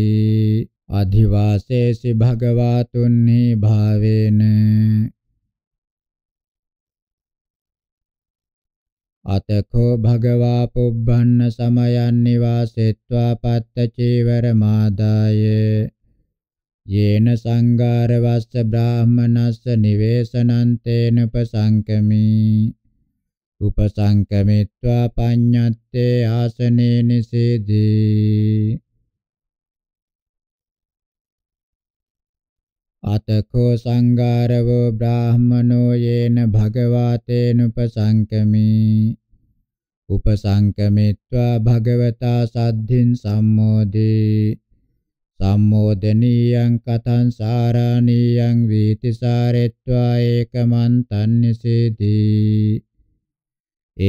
අධිවාසේසි භගවාතුන්හි භාවේන අතකෝ භගවා පුබ්බන්න සමයන් නිවාසෙත්වා පත්ත චීවර මාදාය යේන සංගාර වස්ස බ්‍රාහමනස්ස නිවේසනං තේන උපසංකමි උපසංකමිත්වා පඤ්ඤත්තේ ආසනේ නිසීදී අතකෝ සංගාරවෝ බ්‍රාහමනෝ යේන භගවතේනුපසංකමී උපසංකමිත්වා භගවතා සද්ධින් සම්මෝදේ සම්මෝදනීයං කතං සාරාණීයං වීතිසාරෙත්වා ඒකමන්තං නිසීදී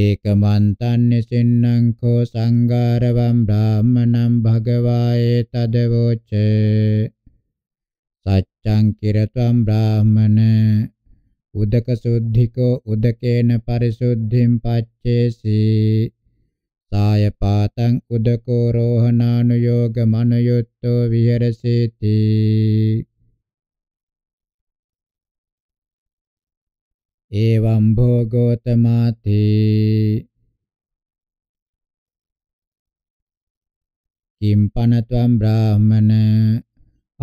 ඒකමන්තං නිසින්නං කෝ සංගාරවම් බ්‍රාහමණං භගවායේ තදවෝචේ සච්ඡං කිරතම් බ්‍රාහමන උදක සුද්ධිකෝ උදකේන පරිසුද්ධිම් පච්චේසි සාය පාතං උදකෝ රෝහණානුയോഗ මනයුත්තෝ විහෙරසීති එවං භෝගෝතමාති කිම්පනත්වම් බ්‍රාහමන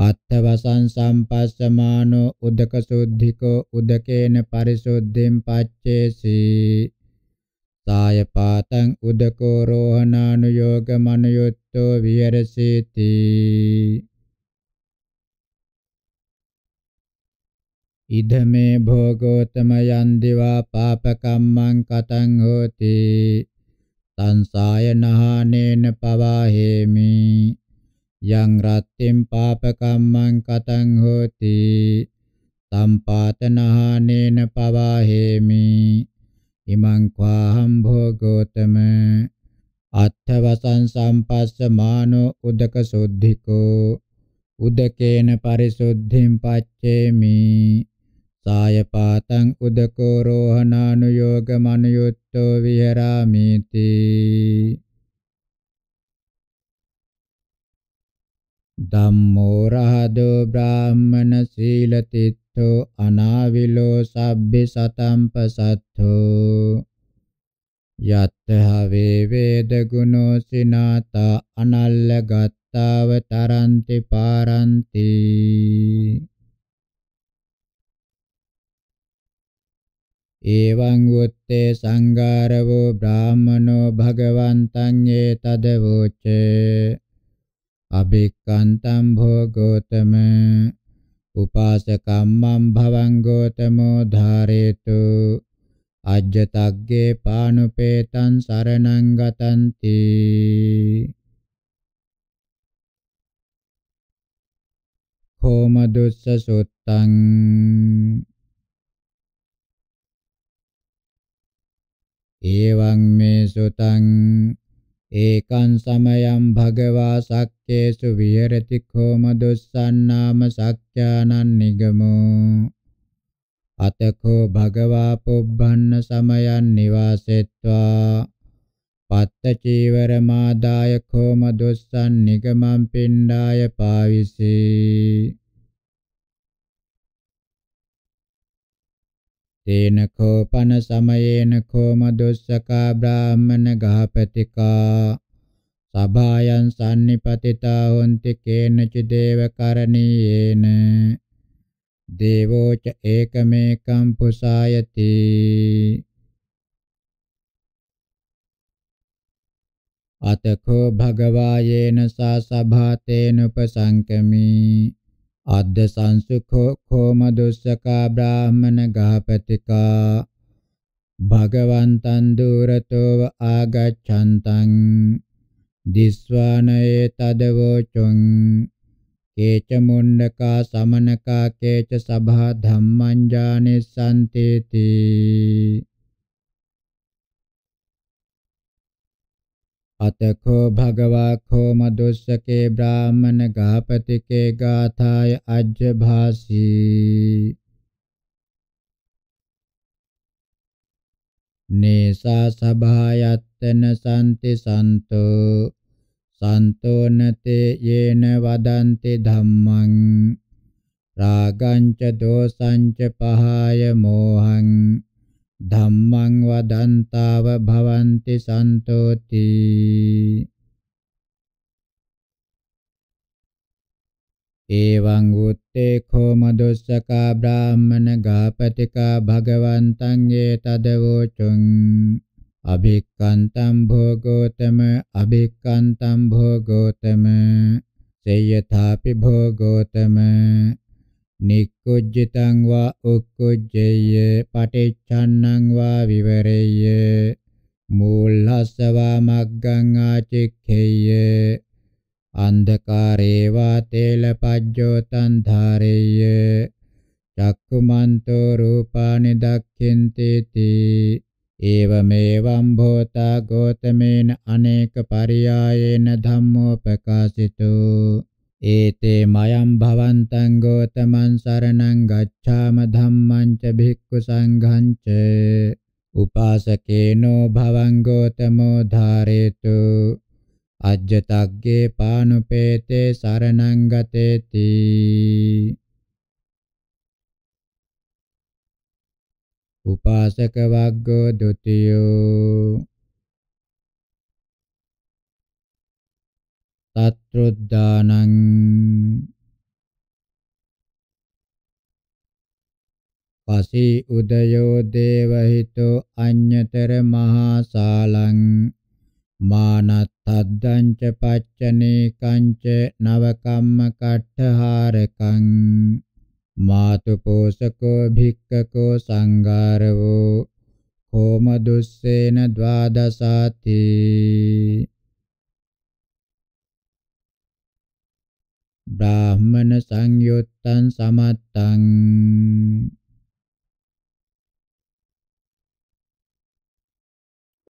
අත්තවසං සම්පස්සමානෝ උදක සුද්ධිකෝ උදකේන පරිසුද්ධින් පච්චේසි සාය පාතං උදකෝ රෝහණානුയോഗ මනයොත්තෝ විහෙරසීති ඉදමේ භෝගෝතම යන්දිවා පාපකම්මං කතං හෝති සංසායනහානේන පවාහෙමි yang rattim papakammaṃ kataṃ hoti tam pātanahaneන pavāhemi imaṃ khvāham bhogotama අත්ථවසං සම්පස්ස මානෝ උදක සුද්ධිකෝ උදකේන පරිසුද්ධිම් පච්චේමි සායපාතං උදකෝ රෝහණානුയോഗ මනුයුත්තෝ විහෙරාමිති ධම්මෝ රහදෝ බ්‍රාහ්මන සීලතිත්තෝ අනාවිලෝ සබ්බි සතම්පසත්තෝ යත්තහවේ වේද ගුණෝ සිනාතා අනල්ල ගත්තාව තරන්ති පාරන්ති ඒවං වුත්තේ සංගාරවෝ බ්‍රාහමනෝ භගවන්තං ඒතදවෝචේ අභික්කන්තං භෝ ගෝතම උපාසකම්මං භවං ගෝතමෝ ධාරේතු අජ්ජතග්ගේ පානුපේතං සරණං ගතන්ති හෝම දුස්ස සුත්තං එවං මේ සුතං ඒකං සමයං භගවා සක්කේසු විහෙරති කෝම දුස්සන්නාම සක්ඛානං නිගමෝ අතකෝ භගවා පුබ්බන්න සමයන් නිවාසෙත්වා පත්ත චීවර මාදාය කෝම දුස්සන් නිගමං පිණ්ඩාය පාවිසී තේන කෝපන සමයේන කෝම දුස්සකා බ්‍රාහ්මන ගාපතිකා සභායන් සම්නිපතිතා හොන්ති කේනච දේවකරණීයේන දේවෝච ඒකමේකම් පුසායති අතකෝ භගවායේන සා සභාතේන උපසංකමී අද්ද සංසුඛෝ කෝම දුස්සකා බ්‍රාහමන ගහපතිකා භගවන්තං දුරතෝව ආගච්ඡන්තං දිස්වානයේ තදවෝචොං කේච මුණ්ඩකා සමනකා කේච සභා ධම්මං ඥානෙ සම්තේති අතකෝ භගවකෝ මදුස්සකේ බ්‍රාහමන ගාපතිකේ ගාථාය අජ්ජභාසී නේසා සභායත්තන සම්ති සන්තෝ සන්තෝනතේ යේන වදන්ති ධම්මං රාගං ච දෝසං ච පහාය මෝහං ධම්මං වදන්තාව භවಂತಿ සන්තෝති එවං උත්තේ කොමදොස්සකා බ්‍රාහ්මන ගාපතිකා භගවන්තං යේ තදවෝචුං අභික්කන්තං භෝගෝතම අභික්කන්තං භෝගෝතම සේයථාපි භෝගෝතම නික්කුජ්ජිතං වා උක්කුජ්ජේය පටිච්ඡන්නං වා විවරේය මූල්හස්සවා මග්ගං ආචික්ඛේය අන්ධකාරේ වා තේල පජ්ජෝතං ධාරේය චක්කුමන්තෝ රූපානි දක්ඛින්තේති ඒවමේවම් භෝතා ගෝතමේන අනේක පරියායේන ධම්මෝ ප්‍රකාශිතෝ ඒතේ මයම් භවන්තං ගෝතමං සරණං ගච්ඡාම ධම්මං ච භික්ඛු සංඝං ච උපාසකේනෝ භවං ගෝතමෝ ධාරේතු අජ්ජතග්ගේ පානුපේතේ සරණං ගතේති උපාසක වග්ගෝ ဒ ුතියෝ තත්රුද්ධානං පසී උදයෝ දේවහිතෝ අඤ්‍යතර මහා සාලං මානත්තද්දංච පච්චනේ කංච නවකම්ම කට්ඨහාරකං මාතු පෝසකෝ භික්කකෝ සංගාරවෝ හෝම දුස්සේන ද්වාදසාති brahmana sangyuttang samattang